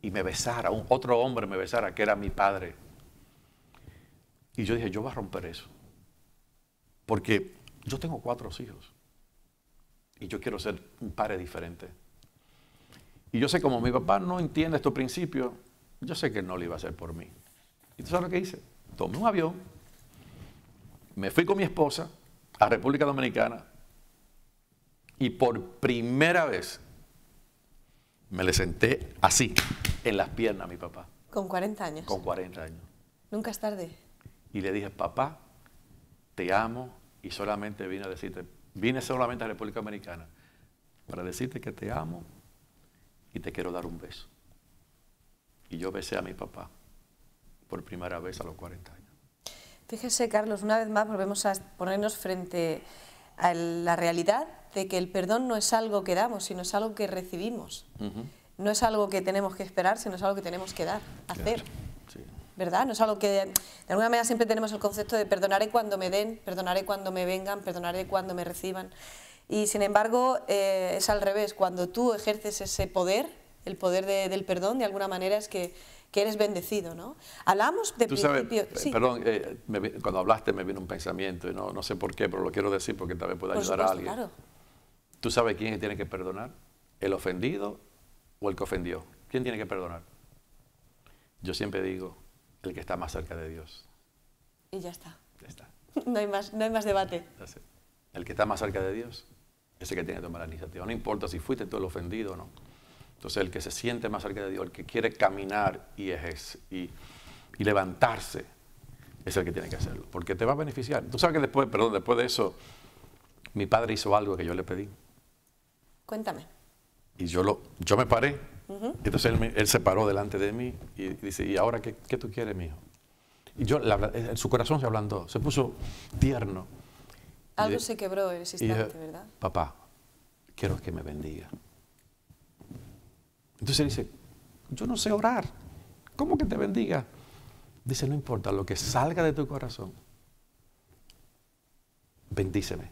y me besara, un, otro hombre me besara, que era mi padre. Y yo dije, yo voy a romper eso, porque yo tengo cuatro hijos y yo quiero ser un padre diferente. Y yo sé como mi papá no entiende estos principios, yo sé que no lo iba a hacer por mí. ¿Y tú sabes lo que hice? Tomé un avión, me fui con mi esposa a República Dominicana y por primera vez me le senté así, en las piernas a mi papá. ¿Con 40 años? Con 40 años. Nunca es tarde. Y le dije, papá, te amo y solamente vine a decirte, vine solamente a República Dominicana para decirte que te amo y te quiero dar un beso. Y yo besé a mi papá por primera vez a los 40 años. Fíjese, Carlos, una vez más volvemos a ponernos frente a la realidad de que el perdón no es algo que damos, sino es algo que recibimos. No es algo que tenemos que esperar, sino es algo que tenemos que dar, hacer. ¿Verdad? No es algo que de alguna manera siempre tenemos el concepto de perdonaré cuando me den, perdonaré cuando me vengan, perdonaré cuando me reciban. Y sin embargo, eh, es al revés, cuando tú ejerces ese poder, el poder del perdón, de alguna manera es que, eres bendecido, ¿no? Hablamos de eh, Perdón, eh, cuando hablaste me vino un pensamiento, y no, sé por qué, pero lo quiero decir porque también puede ayudar a alguien. Claro. ¿Tú sabes quién tiene que perdonar? ¿El ofendido o el que ofendió? ¿Quién tiene que perdonar? Yo siempre digo, el que está más cerca de Dios. Y ya está. Ya está. (laughs) No hay más, no hay más debate. El que está más cerca de Dios es el que tiene que tomar la iniciativa. No importa si fuiste tú el ofendido o no. Entonces el que se siente más cerca de Dios, el que quiere caminar y, y, levantarse, es el que tiene que hacerlo, porque te va a beneficiar. Tú sabes que después, perdón, después de eso, mi padre hizo algo que yo le pedí. Cuéntame. Y yo, lo, yo me paré, entonces él, se paró delante de mí y dice, ¿y ahora qué, tú quieres, mi hijo? Y yo, en su corazón se ablandó, se puso tierno. Algo se quebró en ese instante, ¿verdad? Papá, quiero que me bendiga. Entonces dice, yo no sé orar. ¿Cómo que te bendiga? Dice, no importa, lo que salga de tu corazón, bendíceme.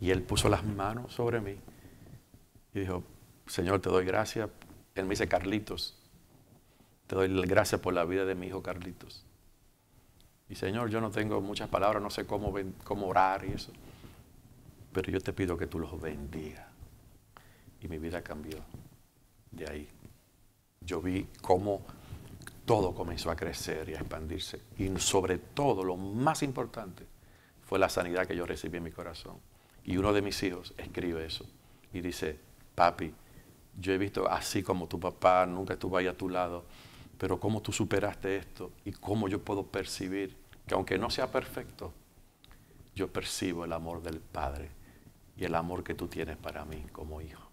Y él puso las manos sobre mí y dijo, Señor, te doy gracias. Él me dice, Carlitos, te doy gracias por la vida de mi hijo Carlitos. Y Señor, yo no tengo muchas palabras, no sé cómo, cómo orar y eso, pero yo te pido que tú los bendiga. Y mi vida cambió de ahí. Yo vi cómo todo comenzó a crecer y a expandirse. Y sobre todo, lo más importante, fue la sanidad que yo recibí en mi corazón. Y uno de mis hijos escribe eso y dice, papi, yo he visto así como tu papá nunca estuvo ahí a tu lado, pero cómo tú superaste esto y cómo yo puedo percibir que aunque no sea perfecto, yo percibo el amor del Padre y el amor que tú tienes para mí como hijo.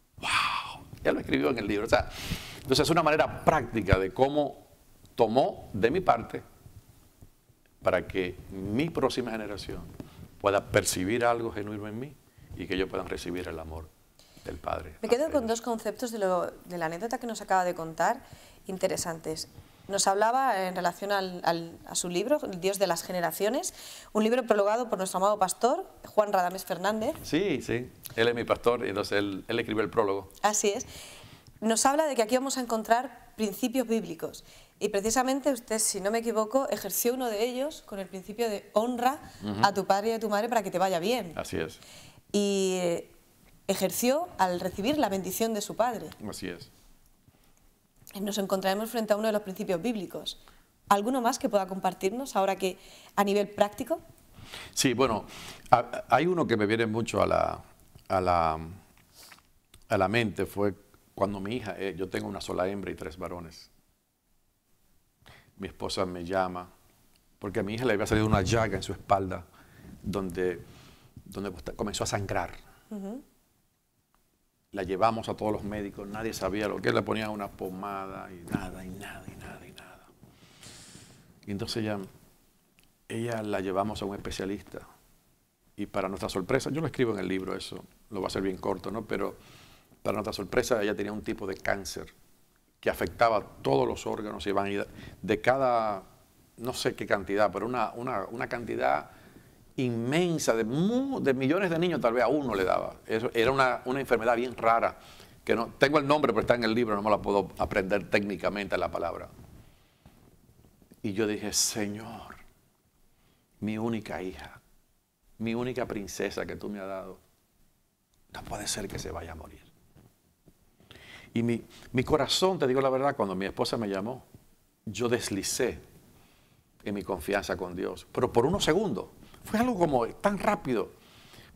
Ya lo escribió en el libro. O entonces es una manera práctica de cómo tomó de mi parte para que mi próxima generación pueda percibir algo genuino en mí y que ellos puedan recibir el amor del Padre. Me quedo con dos conceptos de la anécdota que nos acaba de contar interesantes nos hablaba en relación a su libro, El Dios de las Generaciones, un libro prologado por nuestro amado pastor, Juan Radames Fernández. Sí, sí, él es mi pastor y entonces él, él escribió el prólogo. Así es. Nos habla de que aquí vamos a encontrar principios bíblicos y precisamente usted, si no me equivoco, ejerció uno de ellos con el principio de honra a tu padre y a tu madre para que te vaya bien. Así es. Y ejerció al recibir la bendición de su padre. Así es nos encontraremos frente a uno de los principios bíblicos. ¿Alguno más que pueda compartirnos ahora que a nivel práctico? Sí, bueno, hay uno que me viene mucho a la, la, a la mente, fue cuando mi hija, eh, yo tengo una sola hembra y tres varones. Mi esposa me llama porque a mi hija le había salido una llaga en su espalda donde, donde comenzó a sangrar la llevamos a todos los médicos, nadie sabía lo que le ponía una pomada y nada, y nada, y nada, y nada. Y entonces ella, ella la llevamos a un especialista. Y para nuestra sorpresa, yo lo escribo en el libro eso, lo va a ser bien corto, ¿no? Pero para nuestra sorpresa, ella tenía un tipo de cáncer que afectaba todos los órganos y ir de cada, no sé qué cantidad, pero una, una cantidad inmensa de, de millones de niños, tal vez a uno le daba. Eso, era una, enfermedad bien rara, que no tengo el nombre, pero está en el libro, no me la puedo aprender técnicamente la palabra. Y yo dije, Señor, mi única hija, mi única princesa que tú me has dado, no puede ser que se vaya a morir. Y mi, mi corazón, te digo la verdad, cuando mi esposa me llamó, yo deslicé en mi confianza con Dios, pero por unos segundos. Fue algo como tan rápido.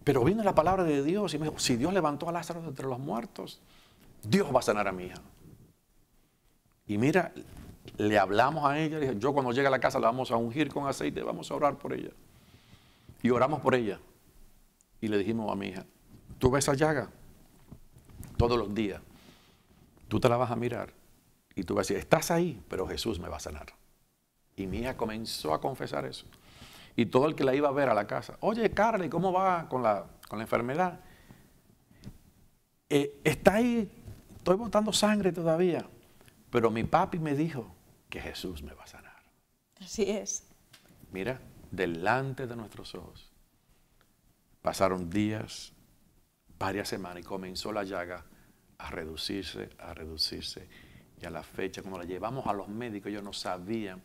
Pero vino la palabra de Dios y me dijo, si Dios levantó a Lázaro de entre los muertos, Dios va a sanar a mi hija. Y mira, le hablamos a ella, le dije, yo cuando llegue a la casa la vamos a ungir con aceite, vamos a orar por ella. Y oramos por ella. Y le dijimos a mi hija, tú ves esa llaga todos los días, tú te la vas a mirar y tú vas a decir, estás ahí, pero Jesús me va a sanar. Y mi hija comenzó a confesar eso y todo el que la iba a ver a la casa, oye Carly, ¿cómo va con la, con la enfermedad? Eh, está ahí, estoy botando sangre todavía, pero mi papi me dijo que Jesús me va a sanar. Así es. Mira, delante de nuestros ojos pasaron días, varias semanas y comenzó la llaga a reducirse, a reducirse. Y a la fecha, como la llevamos a los médicos, ellos no sabían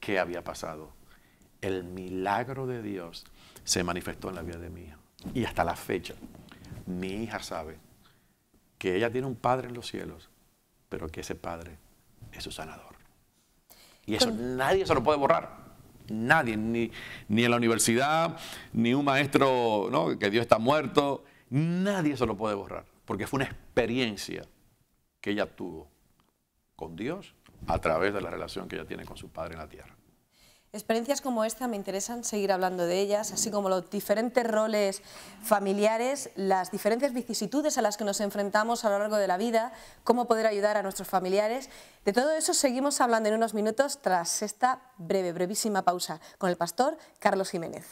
qué había pasado el milagro de Dios se manifestó en la vida de mi hija. Y hasta la fecha, mi hija sabe que ella tiene un padre en los cielos, pero que ese padre es su sanador. Y eso nadie se lo puede borrar. Nadie, ni, ni en la universidad, ni un maestro que Dios está muerto, nadie se lo puede borrar, porque fue una experiencia que ella tuvo con Dios a través de la relación que ella tiene con su Padre en la tierra. Experiencias como esta me interesan seguir hablando de ellas, así como los diferentes roles familiares, las diferentes vicisitudes a las que nos enfrentamos a lo largo de la vida, cómo poder ayudar a nuestros familiares. De todo eso seguimos hablando en unos minutos tras esta breve, brevísima pausa con el pastor Carlos Jiménez.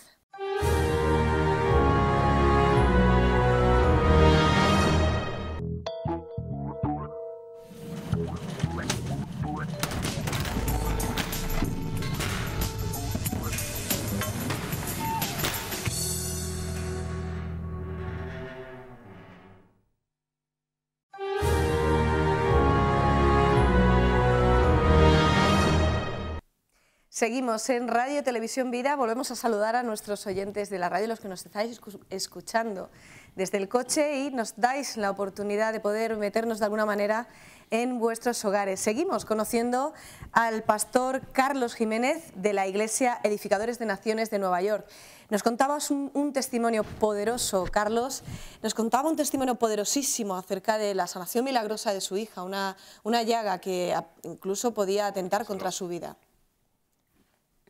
Seguimos en Radio Televisión Vida, volvemos a saludar a nuestros oyentes de la radio, los que nos estáis escuchando desde el coche y nos dais la oportunidad de poder meternos de alguna manera en vuestros hogares. Seguimos conociendo al pastor Carlos Jiménez de la Iglesia Edificadores de Naciones de Nueva York. Nos contaba un, testimonio poderoso, Carlos, nos contaba un testimonio poderosísimo acerca de la sanación milagrosa de su hija, una llaga que incluso podía atentar contra su vida.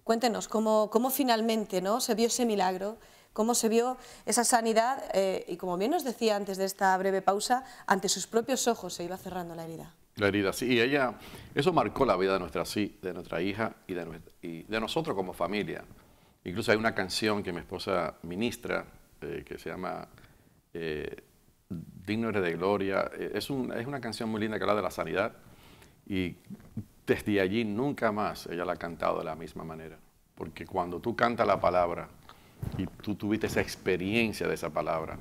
Cuéntenos cómo, finalmente ¿no? se vio ese milagro, cómo se vio esa sanidad eh, y como bien nos decía antes de esta breve pausa, ante sus propios ojos se iba cerrando la herida. La herida, sí, y ella, eso marcó la vida de nuestra, de nuestra hija y de, y de nosotros como familia. Incluso hay una canción que mi esposa ministra eh, que se llama eh, Digno eres de Gloria. Es, es una canción muy linda que habla de la sanidad y desde allí nunca más ella la ha cantado de la misma manera. Porque cuando tú cantas la palabra y tú tuviste esa experiencia de esa palabra,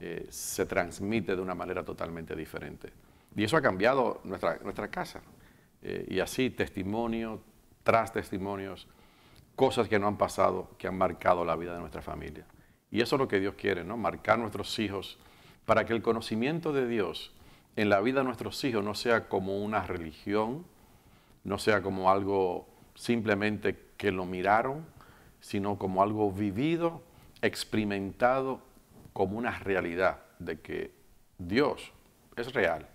eh, se transmite de una manera totalmente diferente. Y eso ha cambiado nuestra, nuestra casa. Eh, y así, testimonio tras testimonios, cosas que no han pasado, que han marcado la vida de nuestra familia. Y eso es lo que Dios quiere, ¿no? Marcar nuestros hijos para que el conocimiento de Dios en la vida de nuestros hijos no sea como una religión, no sea como algo simplemente que lo miraron, sino como algo vivido, experimentado, como una realidad de que Dios es real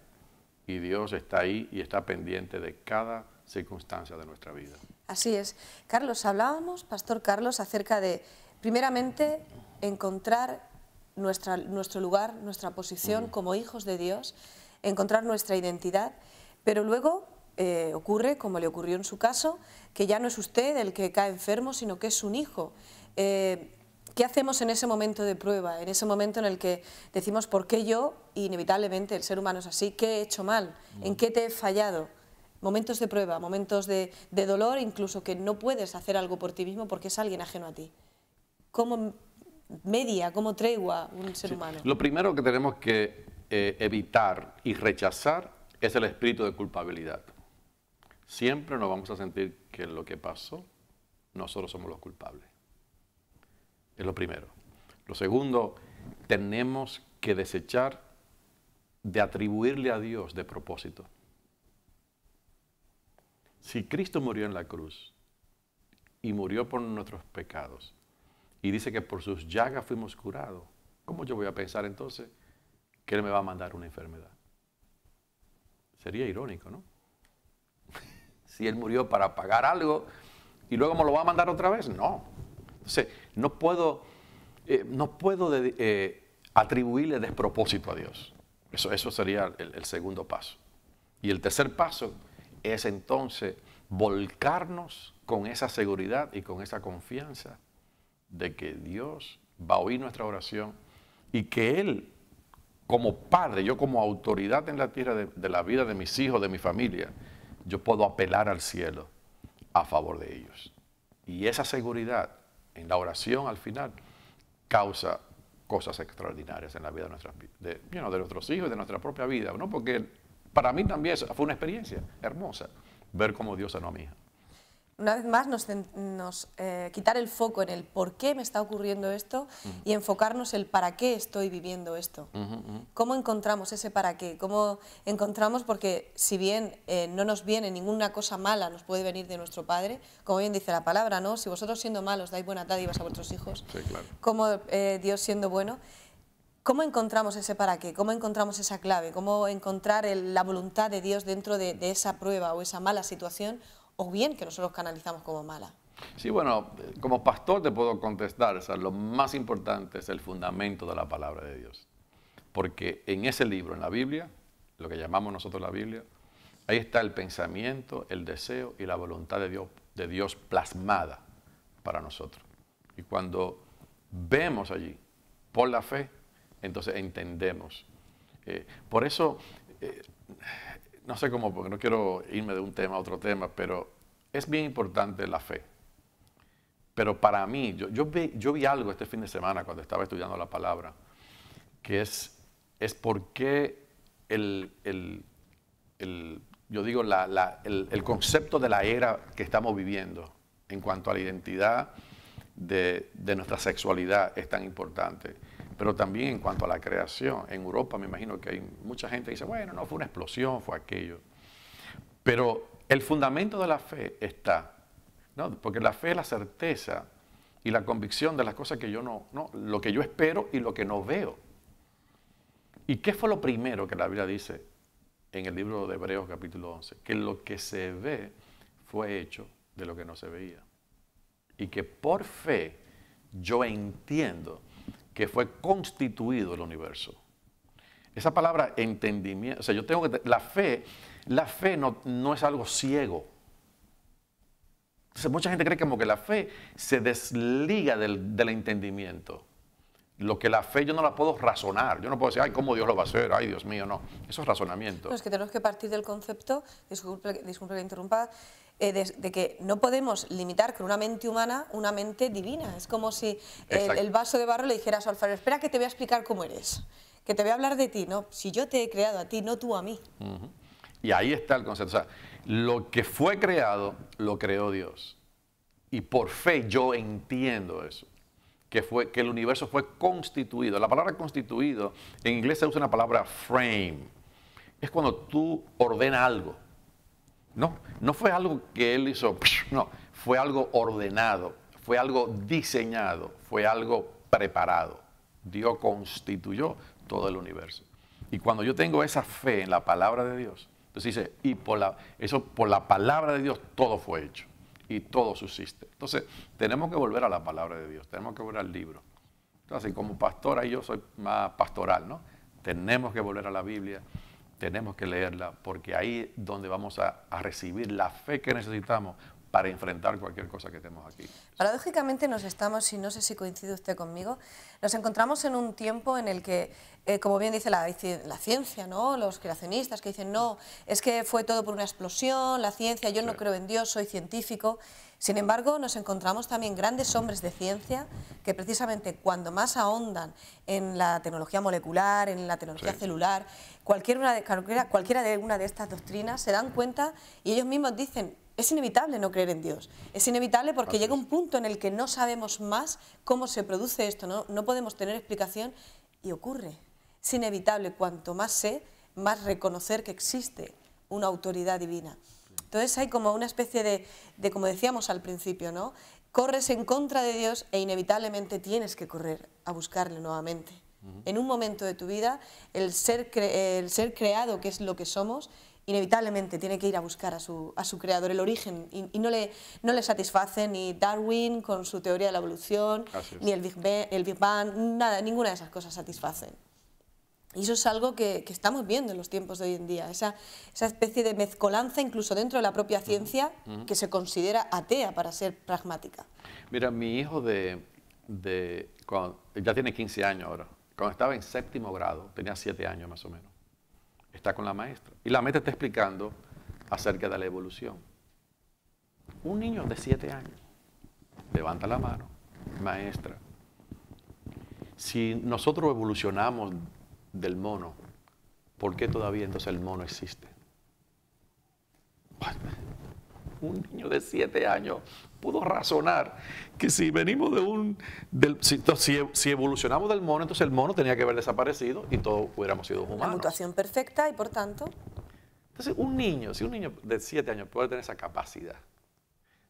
y Dios está ahí y está pendiente de cada circunstancia de nuestra vida. Así es. Carlos, hablábamos, Pastor Carlos, acerca de, primeramente, encontrar nuestro lugar, nuestra posición como hijos de Dios, encontrar nuestra identidad, pero luego eh, ocurre, como le ocurrió en su caso, que ya no es usted el que cae enfermo, sino que es un hijo. Eh, ¿Qué hacemos en ese momento de prueba, en ese momento en el que decimos por qué yo, inevitablemente el ser humano es así, qué he hecho mal, en qué te he fallado? Momentos de prueba, momentos de, dolor, incluso que no puedes hacer algo por ti mismo porque es alguien ajeno a ti. ¿Cómo media, cómo tregua un ser humano? Lo primero que tenemos que eh, evitar y rechazar es el espíritu de culpabilidad siempre nos vamos a sentir que lo que pasó, nosotros somos los culpables. Es lo primero. Lo segundo, tenemos que desechar de atribuirle a Dios de propósito. Si Cristo murió en la cruz y murió por nuestros pecados y dice que por sus llagas fuimos curados, ¿cómo yo voy a pensar entonces que Él me va a mandar una enfermedad? Sería irónico, ¿no? si él murió para pagar algo y luego me lo va a mandar otra vez. No. Entonces, no puedo, eh, no puedo eh, atribuirle despropósito a Dios. Eso, eso sería el, segundo paso. Y el tercer paso es entonces volcarnos con esa seguridad y con esa confianza de que Dios va a oír nuestra oración y que Él, como padre, yo como autoridad en la tierra de la vida de mis hijos, de mi familia, yo puedo apelar al cielo a favor de ellos. Y esa seguridad en la oración al final causa cosas extraordinarias en la vida de, nuestras, de, nuestros hijos y de nuestra propia vida, ¿no? Porque para mí también fue una experiencia hermosa, ver cómo Dios sanó a mi hija una vez más, nos, eh, quitar el foco en el por qué me está ocurriendo esto y enfocarnos el para qué estoy viviendo esto. ¿Cómo encontramos ese para qué? ¿Cómo encontramos? Porque si bien eh, no nos viene ninguna cosa mala, nos puede venir de nuestro Padre, como bien dice la palabra, ¿no? Si vosotros siendo malos dais buena dádivas a vuestros hijos, sí, como eh, Dios siendo bueno? ¿Cómo encontramos ese para qué? ¿Cómo encontramos esa clave? ¿Cómo encontrar la voluntad de Dios dentro de esa prueba o esa mala situación o bien que nosotros canalizamos como mala. Sí, bueno, como pastor te puedo contestar, o sea, lo más importante es el fundamento de la palabra de Dios. Porque en ese libro, en la Biblia, lo que llamamos nosotros la Biblia, ahí está el pensamiento, el deseo y la voluntad de Dios, de Dios plasmada para nosotros. Y cuando vemos allí por la fe, entonces entendemos. Eh, por eso, eh, no sé cómo, porque no quiero irme de un tema a otro tema, pero es bien importante la fe. Pero para mí, yo, vi, algo este fin de semana cuando estaba estudiando la palabra, que es, es por qué el, yo digo, el, concepto de la era que estamos viviendo en cuanto a la identidad de, de nuestra sexualidad es tan importante pero también en cuanto a la creación. En Europa me imagino que hay mucha gente que dice, bueno, no, fue una explosión, fue aquello. Pero el fundamento de la fe está, porque la fe es la certeza y la convicción de las cosas que yo no, no, lo que yo espero y lo que no veo. ¿Y qué fue lo primero que la Biblia dice en el libro de Hebreos capítulo 11? Que lo que se ve fue hecho de lo que no se veía. Y que por fe yo entiendo que fue constituido el universo. Esa palabra entendimiento, o sea, yo tengo que, la fe, la fe no, no es algo ciego. mucha gente cree como que la fe se desliga del, entendimiento. Lo que la fe yo no la puedo razonar. Yo no puedo decir, ay, ¿cómo Dios lo va a hacer? Ay, Dios mío, no. Eso es razonamiento. es pues que tenemos que partir del concepto, disculpe, disculpe que interrumpa, eh, de, que no podemos limitar con una mente humana una mente divina. Es como si el, vaso de barro le dijeras al alfarero, espera que te voy a explicar cómo eres, que te voy a hablar de ti. No, si yo te he creado a ti, no tú a mí. Y ahí está el concepto. O sea, lo que fue creado, lo creó Dios. Y por fe yo entiendo eso. Que, fue, que el universo fue constituido. La palabra constituido, en inglés se usa una palabra frame. Es cuando tú ordenas algo no, no fue algo que él hizo, no, fue algo ordenado, fue algo diseñado, fue algo preparado. Dios constituyó todo el universo. Y cuando yo tengo esa fe en la palabra de Dios, entonces dice, y por la, eso por la palabra de Dios todo fue hecho y todo subsiste. Entonces, tenemos que volver a la palabra de Dios, tenemos que volver al libro. Entonces, como pastora, yo soy más pastoral, ¿no? Tenemos que volver a la Biblia, tenemos que leerla porque ahí es donde vamos a, a recibir la fe que necesitamos para enfrentar cualquier cosa que tenemos aquí. Paradójicamente nos estamos, y no sé si coincide usted conmigo, nos encontramos en un tiempo en el que, eh, como bien dice la, ciencia, ¿no? los creacionistas que dicen, no, es que fue todo por una explosión, la ciencia, yo no creo en Dios, soy científico. Sin embargo, nos encontramos también grandes hombres de ciencia que precisamente cuando más ahondan en la tecnología molecular, en la tecnología celular, cualquiera, de una de estas doctrinas, se dan cuenta y ellos mismos dicen, es inevitable no creer en Dios. Es inevitable porque llega un punto en el que no sabemos más cómo se produce esto, no, no podemos tener explicación y ocurre. Es inevitable, cuanto más sé, más reconocer que existe una autoridad divina. Entonces hay como una especie de, como decíamos al principio, ¿no? Corres en contra de Dios e inevitablemente tienes que correr a buscarle nuevamente. En un momento de tu vida, el ser, el ser creado, que es lo que somos, inevitablemente tiene que ir a buscar a su, creador el origen y, no, le, no le satisface ni Darwin con su teoría de la evolución, ni el Big, Bang, el Big nada, ninguna de esas cosas satisfacen. Y eso es algo que, estamos viendo en los tiempos de hoy en día, esa, esa especie de mezcolanza incluso dentro de la propia ciencia que se considera atea para ser pragmática. Mira, mi hijo de, ya tiene 15 años ahora, cuando estaba en séptimo grado, tenía 7 años más o menos, está con la maestra. Y la maestra está explicando acerca de la evolución. Un niño de 7 años levanta la mano, maestra. Si nosotros evolucionamos del mono, ¿por qué todavía entonces el mono existe? Un niño de 7 años pudo razonar que si venimos de un. Del, si, si, evolucionamos del mono, entonces el mono tenía que haber desaparecido y todos hubiéramos sido humanos. La mutación perfecta y por tanto. Entonces, un niño, si un niño de 7 años puede tener esa capacidad.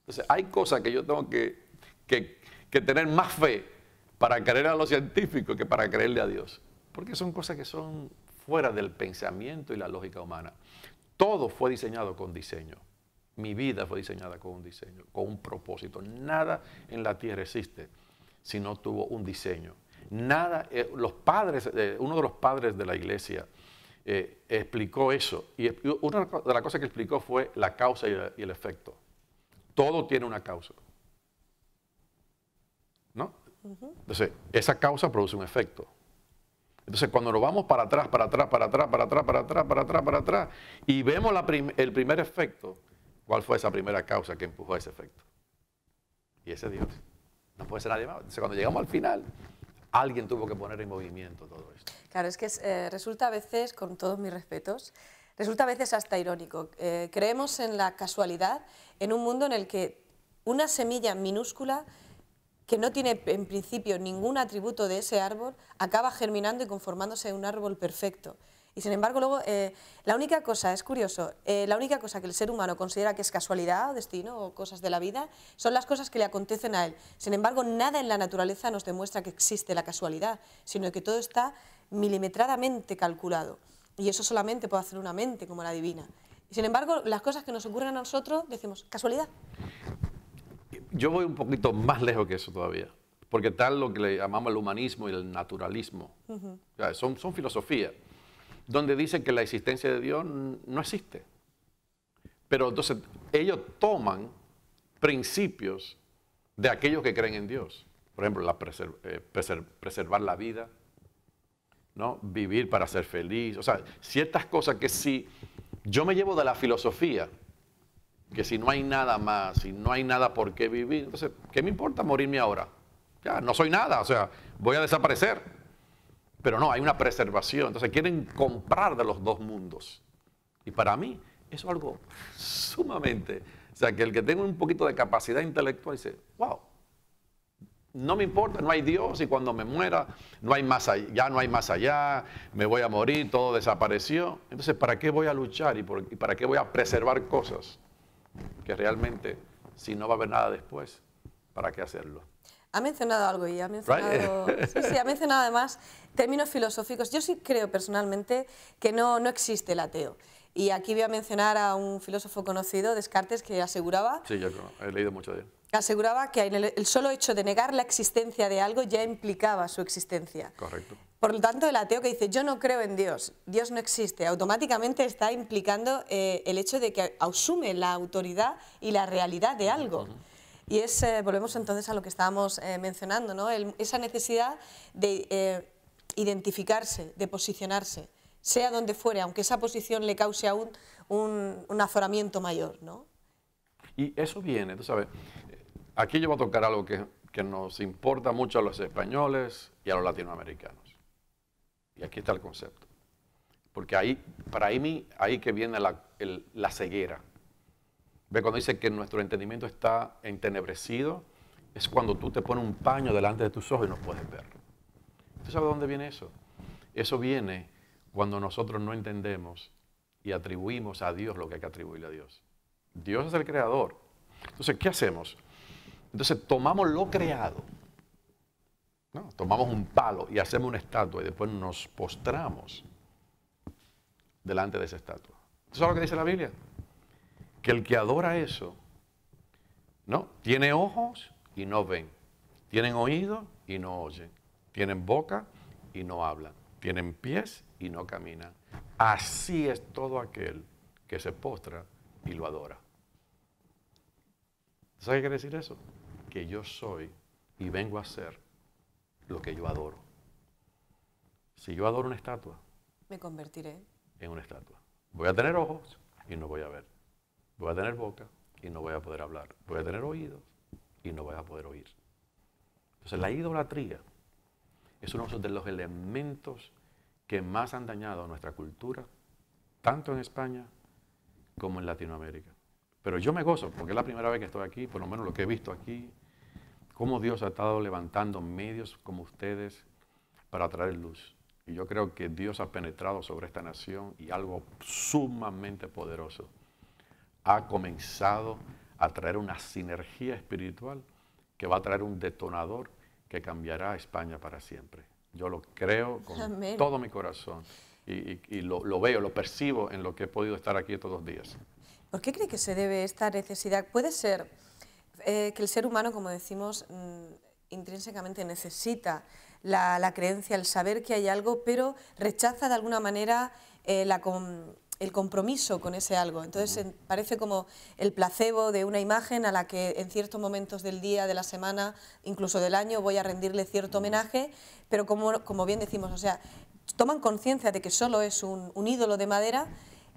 Entonces, hay cosas que yo tengo que, que tener más fe para creer a los científicos que para creerle a Dios. Porque son cosas que son fuera del pensamiento y la lógica humana. Todo fue diseñado con diseño. Mi vida fue diseñada con un diseño, con un propósito. Nada en la tierra existe si no tuvo un diseño. Nada, eh, los padres, eh, uno de los padres de la iglesia eh, explicó eso. Y una de las cosas que explicó fue la causa y, el efecto. Todo tiene una causa. ¿No? Entonces, esa causa produce un efecto. Entonces, cuando nos vamos para atrás, para atrás, para atrás, para atrás, para atrás, para atrás, para atrás, y vemos el primer efecto, ¿Cuál fue esa primera causa que empujó ese efecto? Y ese Dios. No puede ser nadie más. cuando llegamos al final, alguien tuvo que poner en movimiento todo esto. Claro, es que eh, resulta a veces, con todos mis respetos, resulta a veces hasta irónico. Eh, creemos en la casualidad, en un mundo en el que una semilla minúscula que no tiene en principio ningún atributo de ese árbol, acaba germinando y conformándose en un árbol perfecto. Y sin embargo, luego, eh, la única cosa, es curioso, eh, la única cosa que el ser humano considera que es casualidad o destino o cosas de la vida son las cosas que le acontecen a él. Sin embargo, nada en la naturaleza nos demuestra que existe la casualidad, sino que todo está milimetradamente calculado. Y eso solamente puede hacer una mente como la divina. Y sin embargo, las cosas que nos ocurren a nosotros decimos, casualidad. Yo voy un poquito más lejos que eso todavía porque tal lo que le llamamos el humanismo y el naturalismo. son, son filosofías donde dicen que la existencia de Dios no existe. Pero entonces ellos toman principios de aquellos que creen en Dios. Por ejemplo, eh, preservar la vida, ¿no? vivir para ser feliz. O sea, ciertas cosas que si yo me llevo de la filosofía, que si no hay nada más, si no hay nada por qué vivir, entonces, ¿qué me importa morirme ahora? Ya, no soy nada, o sea, voy a desaparecer. Pero no, hay una preservación. Entonces quieren comprar de los dos mundos. Y para mí eso es algo sumamente... O sea, que el que tenga un poquito de capacidad intelectual dice, wow, no me importa, no hay Dios y cuando me muera, no hay más allá, ya no hay más allá, me voy a morir, todo desapareció. Entonces, ¿para qué voy a luchar y, y para qué voy a preservar cosas que realmente, si no va a haber nada después, ¿para qué hacerlo? Ha mencionado algo y (laughs) ha mencionado, además términos filosóficos. Yo sí creo personalmente que no, no existe el ateo. Y aquí voy a mencionar a un filósofo conocido, Descartes, que aseguraba... Sí, yo he leído mucho de él. Aseguraba que el solo hecho de negar la existencia de algo ya implicaba su existencia. Correcto. Por lo tanto, el ateo que dice yo no creo en Dios, Dios no existe, automáticamente está implicando eh, el hecho de que asume la autoridad y la realidad de algo. Y es, eh, volvemos entonces a lo que estábamos eh, mencionando, ¿no? esa necesidad de eh, identificarse, de posicionarse, sea donde fuere, aunque esa posición le cause aún un, un azoramiento mayor. ¿no? Y eso viene, tú sabes, aquí yo voy a tocar algo que, nos importa mucho a los españoles y a los latinoamericanos. Y aquí está el concepto. Porque ahí, para mí, ahí que viene la ceguera Ve cuando dice que nuestro entendimiento está entenebrecido, es cuando tú te pones un paño delante de tus ojos y no puedes ver. ¿Tú sabes dónde viene eso? Eso viene cuando nosotros no entendemos y atribuimos a Dios lo que hay que atribuirle a Dios. Dios es el creador. Entonces, ¿qué hacemos? Entonces, tomamos lo creado. Tomamos un palo y hacemos una estatua y después nos postramos delante de esa estatua. ¿Tú sabes lo que dice la Biblia? que el que adora eso, no, tiene ojos y no ven, tienen oídos y no oyen, tienen boca y no hablan, tienen pies y no caminan. Así es todo aquel que se postra y lo adora. ¿Sabe qué quiere decir eso? Que yo soy y vengo a ser lo que yo adoro. Si yo adoro una estatua, me convertiré en una estatua. Voy a tener ojos y no voy a ver. Voy a tener boca y no voy a poder hablar. Voy a tener oídos y no voy a poder oír. Entonces la idolatría es uno de los elementos que más han dañado a nuestra cultura, tanto en España como en Latinoamérica. Pero yo me gozo, porque es la primera vez que estoy aquí, por lo menos lo que he visto aquí, cómo Dios ha estado levantando medios como ustedes para traer luz. Y yo creo que Dios ha penetrado sobre esta nación y algo sumamente poderoso ha comenzado a traer una sinergia espiritual que va a traer un detonador que cambiará a España para siempre. Yo lo creo con todo mi corazón y, lo, veo, lo percibo en lo que he podido estar aquí todos los días. ¿Por qué cree que se debe esta necesidad? Puede ser eh, que el ser humano, como decimos, mm, intrínsecamente necesita la, creencia, el saber que hay algo, pero rechaza de alguna manera eh, la, con, el compromiso con ese algo. Entonces parece como el placebo de una imagen a la que en ciertos momentos del día, de la semana, incluso del año, voy a rendirle cierto homenaje, pero como, como bien decimos, o sea, toman conciencia de que solo es un, ídolo de madera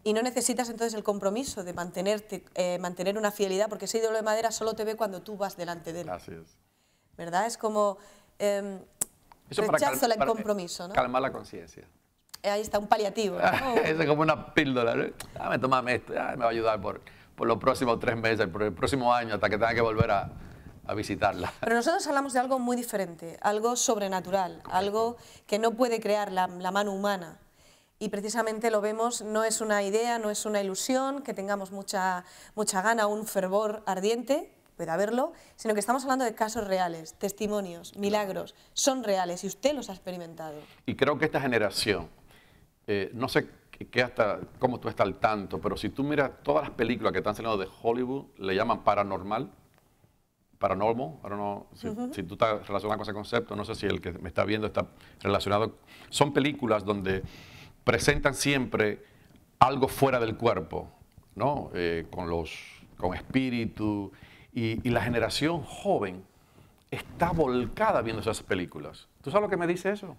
y no necesitas entonces el compromiso de mantenerte, eh, mantener una fidelidad, porque ese ídolo de madera solo te ve cuando tú vas delante de él. Así ¿Verdad? Es como em, el compromiso. ¿no? Calmar la conciencia ahí está un paliativo. (laughs) es como una píldora. ¿no? Dame, ah, esto, ah, me va a ayudar por, por los próximos tres meses, por el próximo año, hasta que tenga que volver a, a visitarla. Pero nosotros hablamos de algo muy diferente, algo sobrenatural, algo que no puede crear la, la, mano humana. Y precisamente lo vemos, no es una idea, no es una ilusión, que tengamos mucha, mucha gana, un fervor ardiente, puede haberlo, sino que estamos hablando de casos reales, testimonios, milagros, son reales y usted los ha experimentado. Y creo que esta generación, eh, no sé qué hasta, cómo tú estás al tanto, pero si tú miras todas las películas que están saliendo de Hollywood, le llaman paranormal, paranormal, no, si, si, tú estás relacionado con ese concepto, no sé si el que me está viendo está relacionado. Son películas donde presentan siempre algo fuera del cuerpo, ¿no? Eh, con los, con espíritu, y, y la generación joven está volcada viendo esas películas. ¿Tú sabes lo que me dice eso?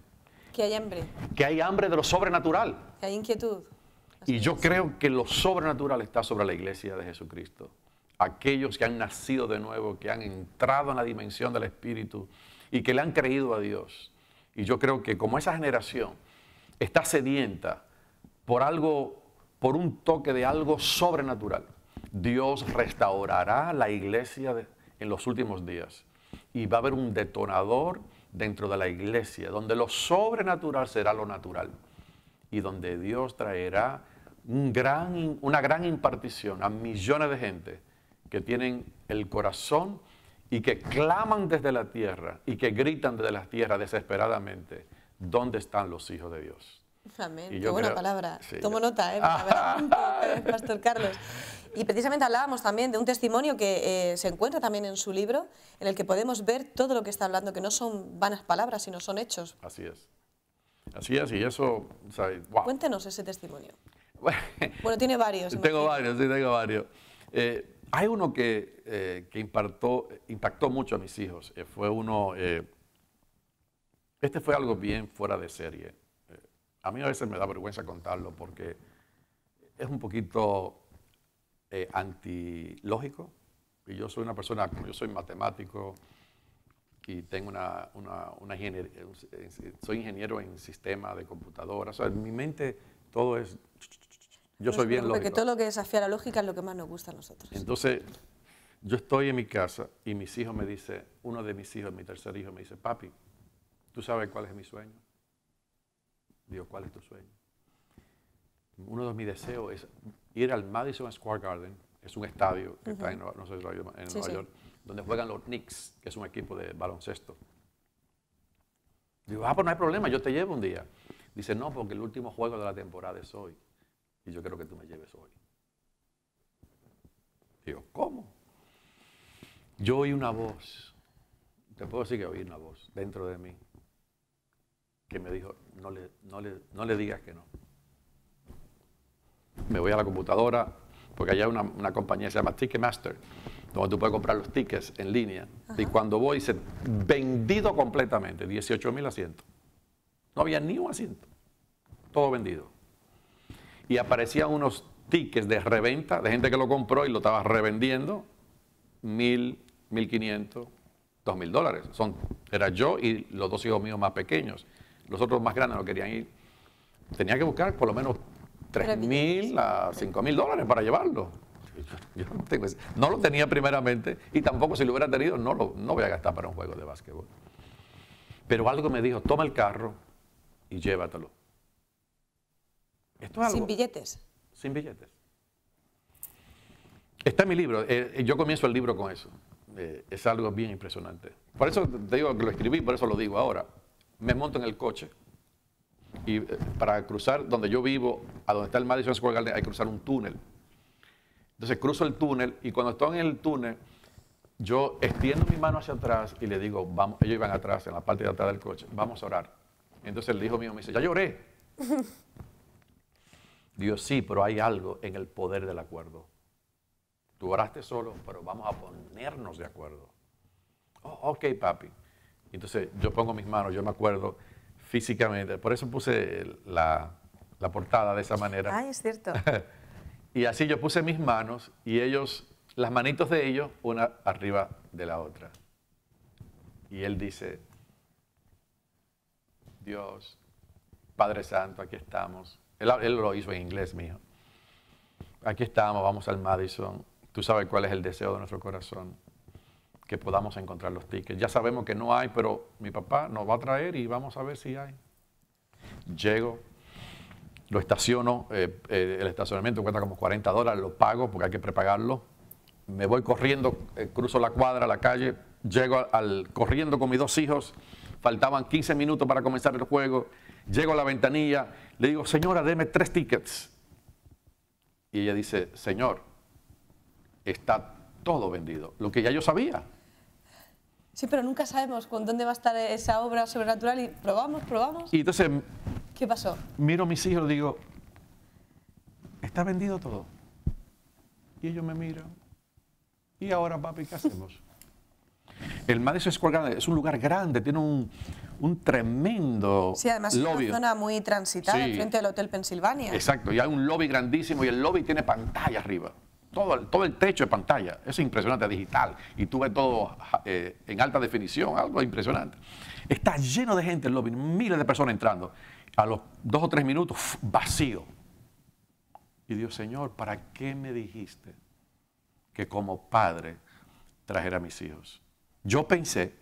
Que hay hambre. Que hay hambre de lo sobrenatural. Que hay inquietud. y yo creo que lo sobrenatural está sobre la iglesia de Jesucristo. Aquellos que han nacido de nuevo, que han entrado en la dimensión del Espíritu y que le han creído a Dios. Y yo creo que como esa generación está sedienta por algo, por un toque de algo sobrenatural, Dios restaurará la iglesia en los últimos días. Y va a haber un detonador dentro de la iglesia, donde lo sobrenatural será lo natural y donde Dios traerá una gran impartición a millones de gente que tienen el corazón y que claman desde la tierra y que gritan desde la tierra desesperadamente, ¿dónde están los hijos de Dios? Amén. Qué buena palabra. Tomo nota, ¿eh? (laughs) ¿eh, Pastor Carlos. Y precisamente hablábamos también de un testimonio que eh, se encuentra también en su libro, en el que podemos ver todo lo que está hablando, que no son vanas palabras, sino son hechos. Así es. Así es, y eso... Cuéntenos ese testimonio. (laughs) Bueno, tiene varios. Tengo varios, sí, tengo varios. Eh, hay uno que, eh, que impactó, impactó mucho a mis hijos. fue uno, este fue algo bien fuera de serie. a mí a veces me da vergüenza contarlo porque es un poquito eh, antilógico. Y yo soy una persona, como yo soy matemático y tengo una, una, eh, eh, soy ingeniero en sistema de computadoras, en mi mente todo es... Yo soy bien lógico. Porque todo lo que desafía la lógica es lo que más nos gusta a nosotros. Entonces, yo estoy en mi casa y mis hijos me dicen, uno de mis hijos, mi tercer hijo, me dice, papi, ¿tú sabes cuál es mi sueño? Digo, ¿cuál es tu sueño? Uno de mis deseos es ir al Madison Square Garden, es un estadio que está en, Nueva York, donde juegan los Knicks, que es un equipo de baloncesto. Digo, ah, pues no hay problema, yo te llevo un día. Dice, no, porque el último juego de la temporada es hoy. Y yo creo que tú me lleves hoy. Digo, ¿cómo? Yo oí una voz, te puedo decir que oí una voz dentro de mí, que me dijo, no no le digas que no me voy a la computadora, porque allá hay una, compañía que se llama Ticketmaster, donde tú puedes comprar los tickets en línea. Y cuando voy, se vendido completamente, 18 mil asientos. No había ni un asiento, todo vendido. Y aparecían unos tickets de reventa, de gente que lo compró y lo estaba revendiendo, mil, 1.500, quinientos, dos mil dólares. Son, era yo y los dos hijos míos más pequeños. Los otros más grandes no querían ir. Tenía que buscar por lo menos 3.000 mil a 5.000 mil dólares para llevarlo. (laughs) Yo, no, lo tenía primeramente y tampoco si lo hubiera tenido no lo no voy a gastar para un juego de básquetbol. Pero algo me dijo, toma el carro y llévatelo. sin billetes. Sin billetes. Está en mi libro. Eh, eh, yo comienzo el libro con eso. Eh, es algo bien impresionante. Por eso te digo que lo escribí, por eso lo digo ahora. Me monto en el coche y eh, para cruzar donde yo vivo, a donde está el Madison Square Garden, hay que cruzar un túnel. Entonces cruzo el túnel y cuando estoy en el túnel, yo extiendo mi mano hacia atrás y le digo, vamos, ellos iban atrás, en la parte de atrás del coche, vamos a orar. Entonces el hijo mío me dice, ya lloré. (laughs) Dios, sí, pero hay algo en el poder del acuerdo. Tú oraste solo, pero vamos a ponernos de acuerdo. Oh, ok, papi. Entonces yo pongo mis manos, yo me acuerdo físicamente. Por eso puse la, portada de esa manera. es cierto. (laughs) y así yo puse mis manos y ellos, las manitos de ellos, una arriba de la otra. Y él dice, Dios, Padre Santo, aquí estamos. Él, lo hizo en inglés, mío. Aquí estamos, vamos al Madison. Tú sabes cuál es el deseo de nuestro corazón que podamos encontrar los tickets. Ya sabemos que no hay, pero mi papá nos va a traer y vamos a ver si hay. Llego, lo estaciono, eh, eh, el estacionamiento cuesta como 40 dólares, lo pago porque hay que prepagarlo. Me voy corriendo, eh, cruzo la cuadra, la calle, llego corriendo con mis dos hijos, faltaban 15 minutos para comenzar el juego, llego a la ventanilla, le digo, señora, deme tres tickets. Y ella dice, señor, está todo vendido, lo que ya yo sabía. Sí, pero nunca sabemos con dónde va a estar esa obra sobrenatural y probamos, probamos. Y entonces... ¿Qué pasó? Miro a mis hijos y digo, está vendido todo. Y ellos me miran. ¿Y ahora, papi, qué hacemos? (laughs) El Madison Square Garden es un lugar grande, tiene un, tremendo lobby. Sí, además es una zona muy transitada, frente enfrente del Hotel Pennsylvania. Exacto, y hay un lobby grandísimo y el lobby tiene pantalla arriba todo, el techo de pantalla. Eso es impresionante, digital. Y tú ves todo eh, en alta definición, algo impresionante. Está lleno de gente el lobby, miles de personas entrando. A los dos o tres minutos, vacío. Y Dios, Señor, ¿para qué me dijiste que como padre trajera a mis hijos? Yo pensé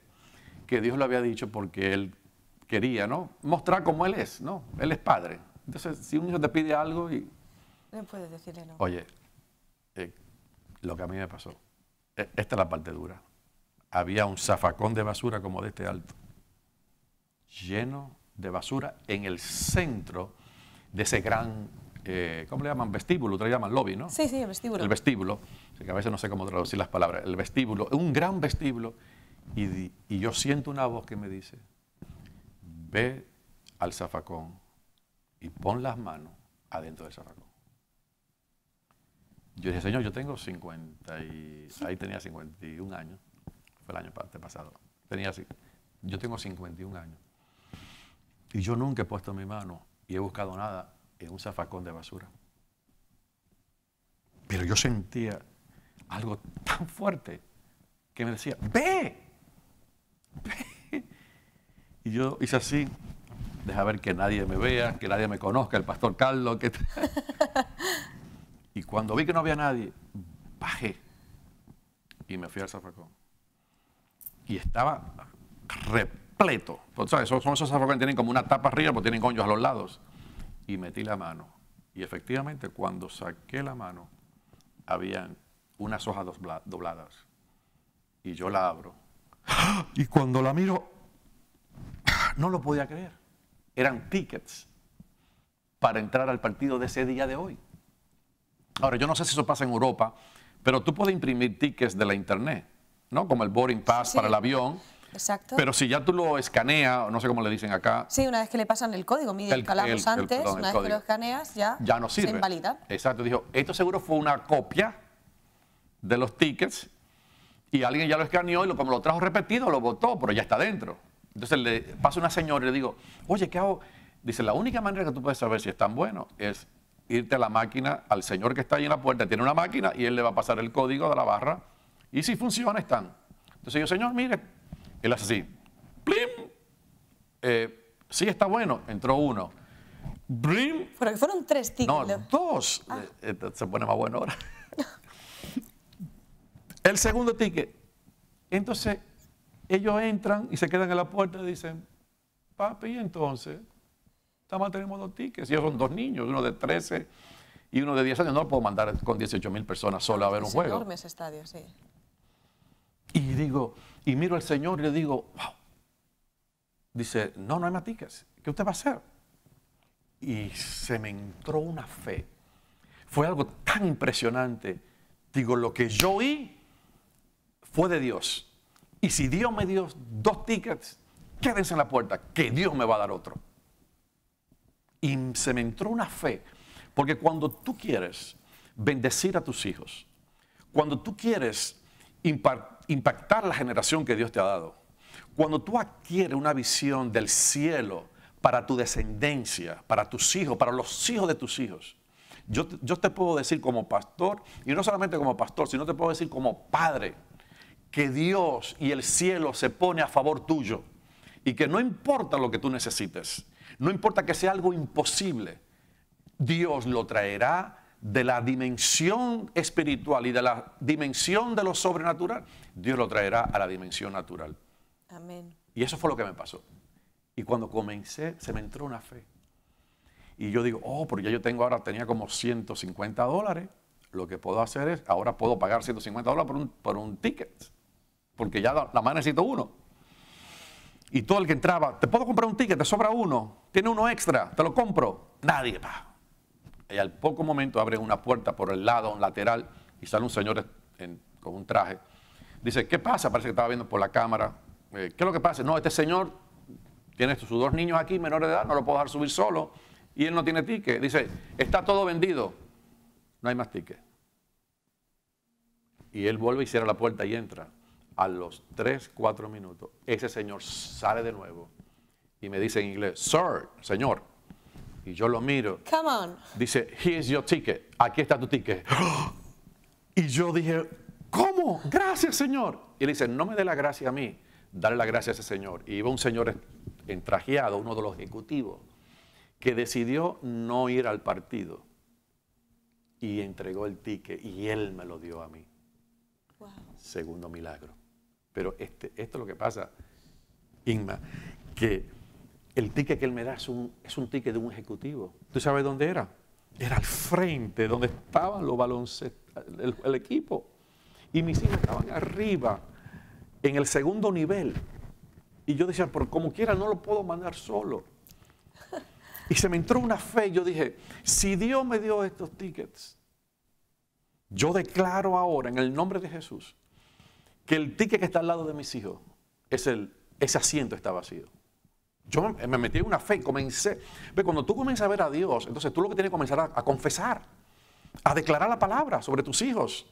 que Dios lo había dicho porque Él quería, ¿no? Mostrar cómo Él es, ¿no? Él es padre. Entonces, si un hijo te pide algo y... No puedes decirle no. Oye, eh, lo que a mí me pasó. E, esta es la parte dura. Había un zafacón de basura como de este alto, lleno de basura en el centro de ese gran, eh, ¿cómo le llaman? Vestíbulo, ustedes llaman lobby, ¿no? Sí, sí, el vestíbulo. El vestíbulo, que a veces no sé cómo traducir las palabras, el vestíbulo, un gran vestíbulo, y, y yo siento una voz que me dice, ve al zafacón y pon las manos adentro del zafacón. Yo dije, señor, yo tengo 50 y... (laughs) Ahí tenía 51 años. Fue el año pasado. Tenía así. Yo tengo 51 años. Y yo nunca he puesto mi mano y he buscado nada en un zafacón de basura. Pero yo sentía algo tan fuerte que me decía, ve, Y yo hice así, deja ver que nadie me vea, que nadie me conozca, el pastor Carlos. Que... (laughs) (laughs) Y cuando vi que no había nadie, bajé y me fui al zafacón. Y estaba repleto. ¿Sabes? esos, son esos zafacones que tienen como una tapa arriba, porque tienen coños a los lados. Y metí la mano. Y efectivamente, cuando saqué la mano, habían unas hojas dobladas. Y yo la abro. (gasps) Y cuando la miro, (gasps) no lo podía creer. Eran tickets para entrar al partido de ese día de hoy. Ahora, yo no sé si eso pasa en Europa, pero tú puedes imprimir tickets de la internet, ¿no? Como el boarding pass para el avión. Exacto. Pero si ya tú lo escaneas, no sé cómo le dicen acá. Sí, una vez que le pasan el código, mide el, antes, una vez que lo escaneas ya, ya no sirve. se invalida. Exacto, dijo, esto seguro fue una copia de los tickets y alguien ya lo escaneó y como lo trajo repetido, lo botó, pero ya está dentro. Entonces le pasa una señora y le digo, oye, ¿qué hago? Dice, la única manera que tú puedes saber si es tan bueno es irte a la máquina, al señor que está ahí en la puerta, tiene una máquina y él le va a pasar el código de la barra. Y si funciona, están. Entonces yo, señor, mire, él hace así, plim, eh, sí está bueno, entró uno. ¡Blim! Pero fueron tres tickets. No, dos. Ah. Eh, eh, se pone más bueno ahora. (laughs) el segundo ticket. Entonces, ellos entran y se quedan en la puerta y dicen, papi, entonces, Nada más tenemos dos tickets. Y son dos niños, uno de 13 y uno de 10 años. No lo puedo mandar con 18 mil personas solo a ver un juego. enorme estadio, sí. Y digo, y miro al Señor y le digo, wow. Dice, no, no hay más tickets. ¿Qué usted va a hacer? Y se me entró una fe. Fue algo tan impresionante. Digo, lo que yo oí fue de Dios. Y si Dios me dio dos tickets, quédense en la puerta, que Dios me va a dar otro y se me entró una fe. Porque cuando tú quieres bendecir a tus hijos, cuando tú quieres impactar la generación que Dios te ha dado, cuando tú adquieres una visión del cielo para tu descendencia, para tus hijos, para los hijos de tus hijos, yo, yo te puedo decir como pastor, y no solamente como pastor, sino te puedo decir como padre, que Dios y el cielo se pone a favor tuyo y que no importa lo que tú necesites, no importa que sea algo imposible, Dios lo traerá de la dimensión espiritual y de la dimensión de lo sobrenatural, Dios lo traerá a la dimensión natural. Amén. Y eso fue lo que me pasó. Y cuando comencé, se me entró una fe. Y yo digo, oh, porque yo tengo ahora, tenía como 150 dólares. Lo que puedo hacer es, ahora puedo pagar 150 dólares por un, ticket. Porque ya la, la más necesito uno. Y todo el que entraba, ¿te puedo comprar un ticket? ¿Te sobra uno? ¿Tiene uno extra? ¿Te lo compro? Nadie. va Y al poco momento abre una puerta por el lado, un lateral, y sale un señor con un traje. Dice, ¿qué pasa? Parece que estaba viendo por la cámara. Eh, ¿Qué es lo que pasa? No, este señor tiene sus dos niños aquí, menores de edad, no lo puedo dejar subir solo. Y él no tiene ticket. Dice, está todo vendido. No hay más ticket. Y él vuelve y cierra la puerta y entra a los 3, 4 minutos, ese señor sale de nuevo y me dice en inglés, Sir, señor. Y yo lo miro. Come on. Dice, Here's your ticket. Aquí está tu ticket. (gasps) Y yo dije, ¿cómo? Gracias, señor. Y le dice, No me dé la gracia a mí, dale la gracia a ese señor. Y iba un señor entrajeado, uno de los ejecutivos, que decidió no ir al partido y entregó el ticket y él me lo dio a mí. Segundo milagro. Pero este, esto es lo que pasa, Inma, que el ticket que él me da es un, es un ticket de un ejecutivo. ¿Tú sabes dónde era? Era al frente, donde estaban los baloncestos, el, equipo. Y mis hijos estaban arriba, en el segundo nivel. Y yo decía, por como quiera, no lo puedo mandar solo. Y se me entró una fe. Yo dije, si Dios me dio estos tickets, yo declaro ahora en el nombre de Jesús que el ticket que está al lado de mis hijos, es el, ese asiento está vacío. Yo me metí en una fe, y comencé. cuando tú comienzas a ver a Dios, entonces tú lo que tienes que comenzar a, a confesar, a declarar la palabra sobre tus hijos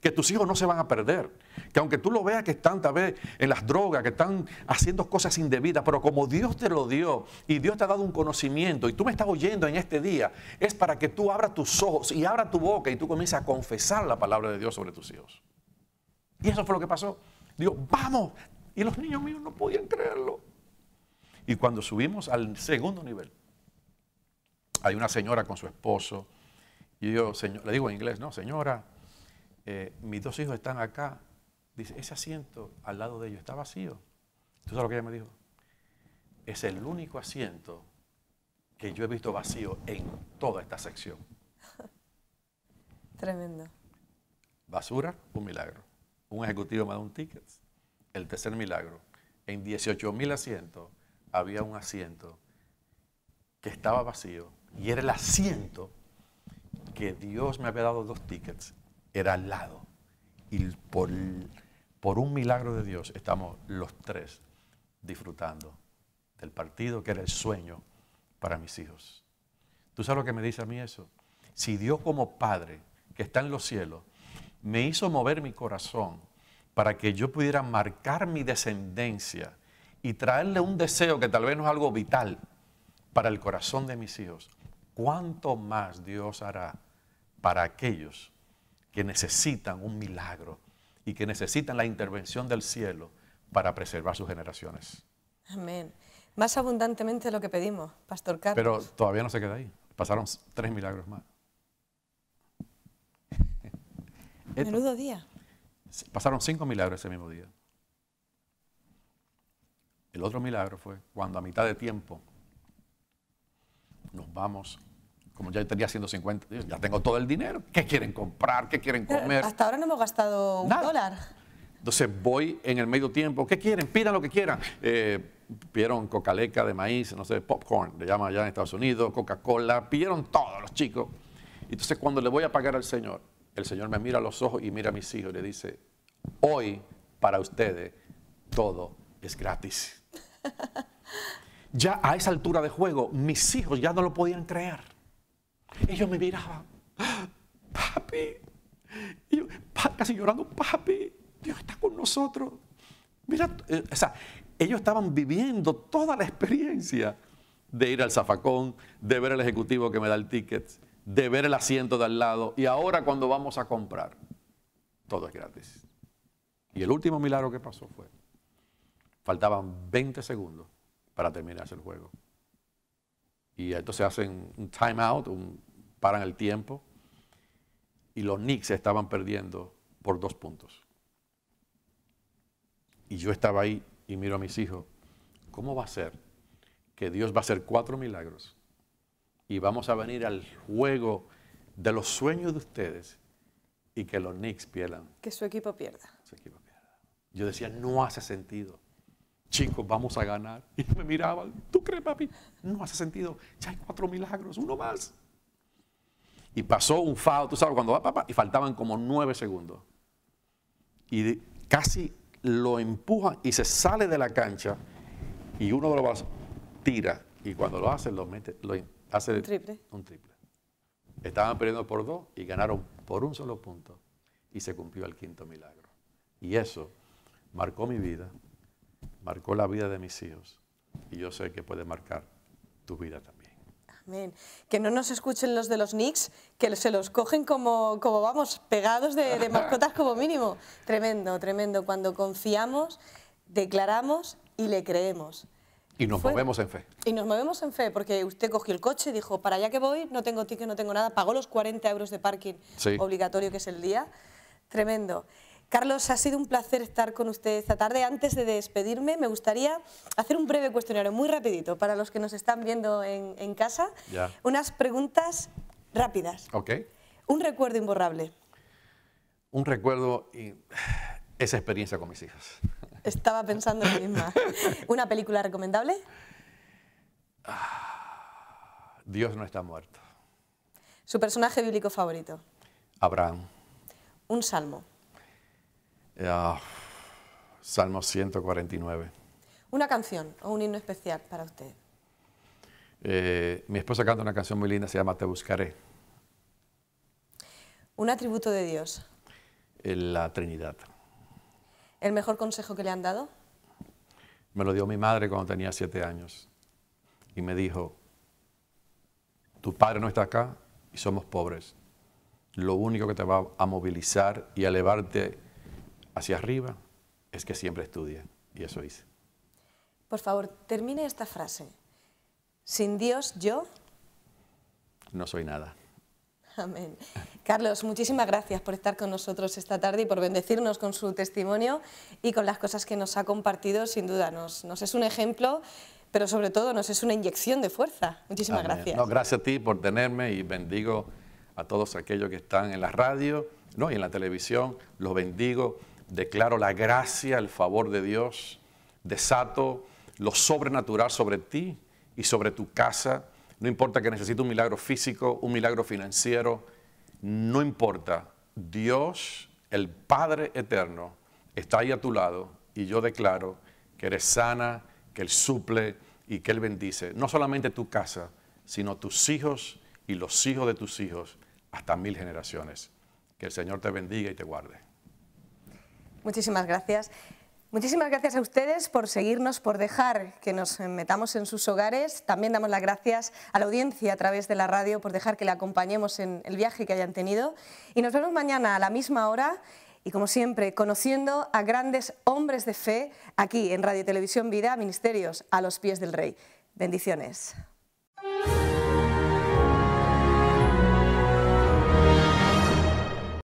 que tus hijos no se van a perder. Que aunque tú lo veas que están tal vez en las drogas, que están haciendo cosas indebidas, pero como Dios te lo dio y Dios te ha dado un conocimiento y tú me estás oyendo en este día, es para que tú abras tus ojos y abras tu boca y tú comiences a confesar la palabra de Dios sobre tus hijos. Y eso fue lo que pasó. Digo, vamos. Y los niños míos no podían creerlo. Y cuando subimos al segundo nivel, hay una señora con su esposo. Y yo señor, le digo en inglés, no, señora, eh, mis dos hijos están acá. Dice, ese asiento al lado de ellos está vacío. ¿Tú sabes lo que ella me dijo? Es el único asiento que yo he visto vacío en toda esta sección. (laughs) Tremendo. Basura, un milagro un ejecutivo me da un ticket. El tercer milagro. En 18 asientos había un asiento que estaba vacío y era el asiento que Dios me había dado dos tickets. Era al lado. Y por, por un milagro de Dios estamos los tres disfrutando del partido que era el sueño para mis hijos. ¿Tú sabes lo que me dice a mí eso? Si Dios como Padre que está en los cielos me hizo mover mi corazón para que yo pudiera marcar mi descendencia y traerle un deseo que tal vez no es algo vital para el corazón de mis hijos. ¿Cuánto más Dios hará para aquellos que necesitan un milagro y que necesitan la intervención del cielo para preservar sus generaciones? Amén. Más abundantemente de lo que pedimos, Pastor Carlos. Pero todavía no se queda ahí. Pasaron tres milagros más. Menudo día. Pasaron cinco milagros ese mismo día. El otro milagro fue cuando a mitad de tiempo nos vamos, como ya tenía 150, ya tengo todo el dinero, ¿qué quieren comprar? ¿Qué quieren comer? hasta ahora no hemos gastado un dólar. Entonces voy en el medio tiempo, ¿qué quieren? Pidan lo que quieran. Eh, pidieron cocaleca de maíz, no sé, popcorn, le llaman allá en Estados Unidos, Coca-Cola, pidieron todos los chicos. Entonces cuando le voy a pagar al Señor, el Señor me mira a los ojos y mira a mis hijos y le dice, hoy para ustedes todo es gratis. (laughs) Ya a esa altura de juego, mis hijos ya no lo podían creer. Ellos me miraban, papi, casi llorando, papi, Dios está con nosotros. Eh, ellos estaban viviendo toda la experiencia de ir al zafacón, de ver al ejecutivo que me da el ticket, de ver el asiento de al lado y ahora cuando vamos a comprar, todo es gratis. Y el último milagro que pasó fue, faltaban 20 segundos para terminarse el juego. Y entonces hacen un timeout, un, paran el tiempo, y los Knicks estaban perdiendo por dos puntos. Y yo estaba ahí y miro a mis hijos, ¿cómo va a ser que Dios va a hacer cuatro milagros y vamos a venir al juego de los sueños de ustedes y que los Knicks pierdan. Que su equipo pierda. Su equipo pierda. Yo decía, no hace sentido. Chicos, vamos a ganar. Y me miraban, ¿tú crees, papi? No hace sentido. Ya hay cuatro milagros, uno más. Y pasó un fao, tú sabes, cuando va papá, y faltaban como nueve segundos. Y casi lo empujan y se sale de la cancha y uno de los lo tira. Y cuando lo hace, lo mete, lo, Hace un triple. Un triple. Estaban perdiendo por dos y ganaron por un solo punto. Y se cumplió el quinto milagro. Y eso marcó mi vida, marcó la vida de mis hijos. Y yo sé que puede marcar tu vida también. Amén. Que no nos escuchen los de los Knicks, que se los cogen como, como vamos, pegados de, de mascotas como mínimo. Tremendo, tremendo. Cuando confiamos, declaramos y le creemos. Y nos movemos en fe. Y nos movemos en fe, porque usted cogió el coche, dijo, para allá que voy, no tengo ticket, no tengo nada, pagó los 40 euros de parking obligatorio que es el día. Tremendo. Carlos, ha sido un placer estar con usted esta tarde. Antes de despedirme, me gustaría hacer un breve cuestionario, muy rapidito, para los que nos están viendo en, casa. Unas preguntas rápidas. Un recuerdo imborrable. Un recuerdo, y esa experiencia con mis hijas. Estaba pensando lo mismo. (laughs) ¿Una película recomendable? Ah, Dios no está muerto. ¿Su personaje bíblico favorito? Abraham. ¿Un salmo? Ah, salmo 149. ¿Una canción o un himno especial para usted? Eh, mi esposa canta una canción muy linda, se llama Te Buscaré. ¿Un atributo de Dios? Eh, la Trinidad. ¿El mejor consejo que le han dado? Me lo dio mi madre cuando tenía siete años y me dijo, tu padre no está acá y somos pobres. Lo único que te va a movilizar y a elevarte hacia arriba es que siempre estudies. Y eso hice. Por favor, termine esta frase. Sin Dios yo... No soy nada. Amén. Carlos, muchísimas gracias por estar con nosotros esta tarde y por bendecirnos con su testimonio y con las cosas que nos ha compartido. Sin duda, nos, es un ejemplo, pero sobre todo nos es una inyección de fuerza. Muchísimas gracias. gracias a ti por tenerme y bendigo a todos aquellos que están en la radio ¿no? y en la televisión. Los bendigo, declaro la gracia, el favor de Dios, desato lo sobrenatural sobre ti y sobre tu casa no importa que necesite un milagro físico, un milagro financiero, no importa. Dios, el Padre Eterno, está ahí a tu lado y yo declaro que eres sana, que Él suple y que Él bendice no solamente tu casa, sino tus hijos y los hijos de tus hijos hasta mil generaciones. Que el Señor te bendiga y te guarde. Muchísimas gracias. Muchísimas gracias a ustedes por seguirnos, por dejar que nos metamos en sus hogares. También damos las gracias a la audiencia a través de la radio por dejar que la acompañemos en el viaje que hayan tenido. Y nos vemos mañana a la misma hora y como siempre, conociendo a grandes hombres de fe aquí en Radio Televisión Vida, Ministerios a los pies del Rey. Bendiciones.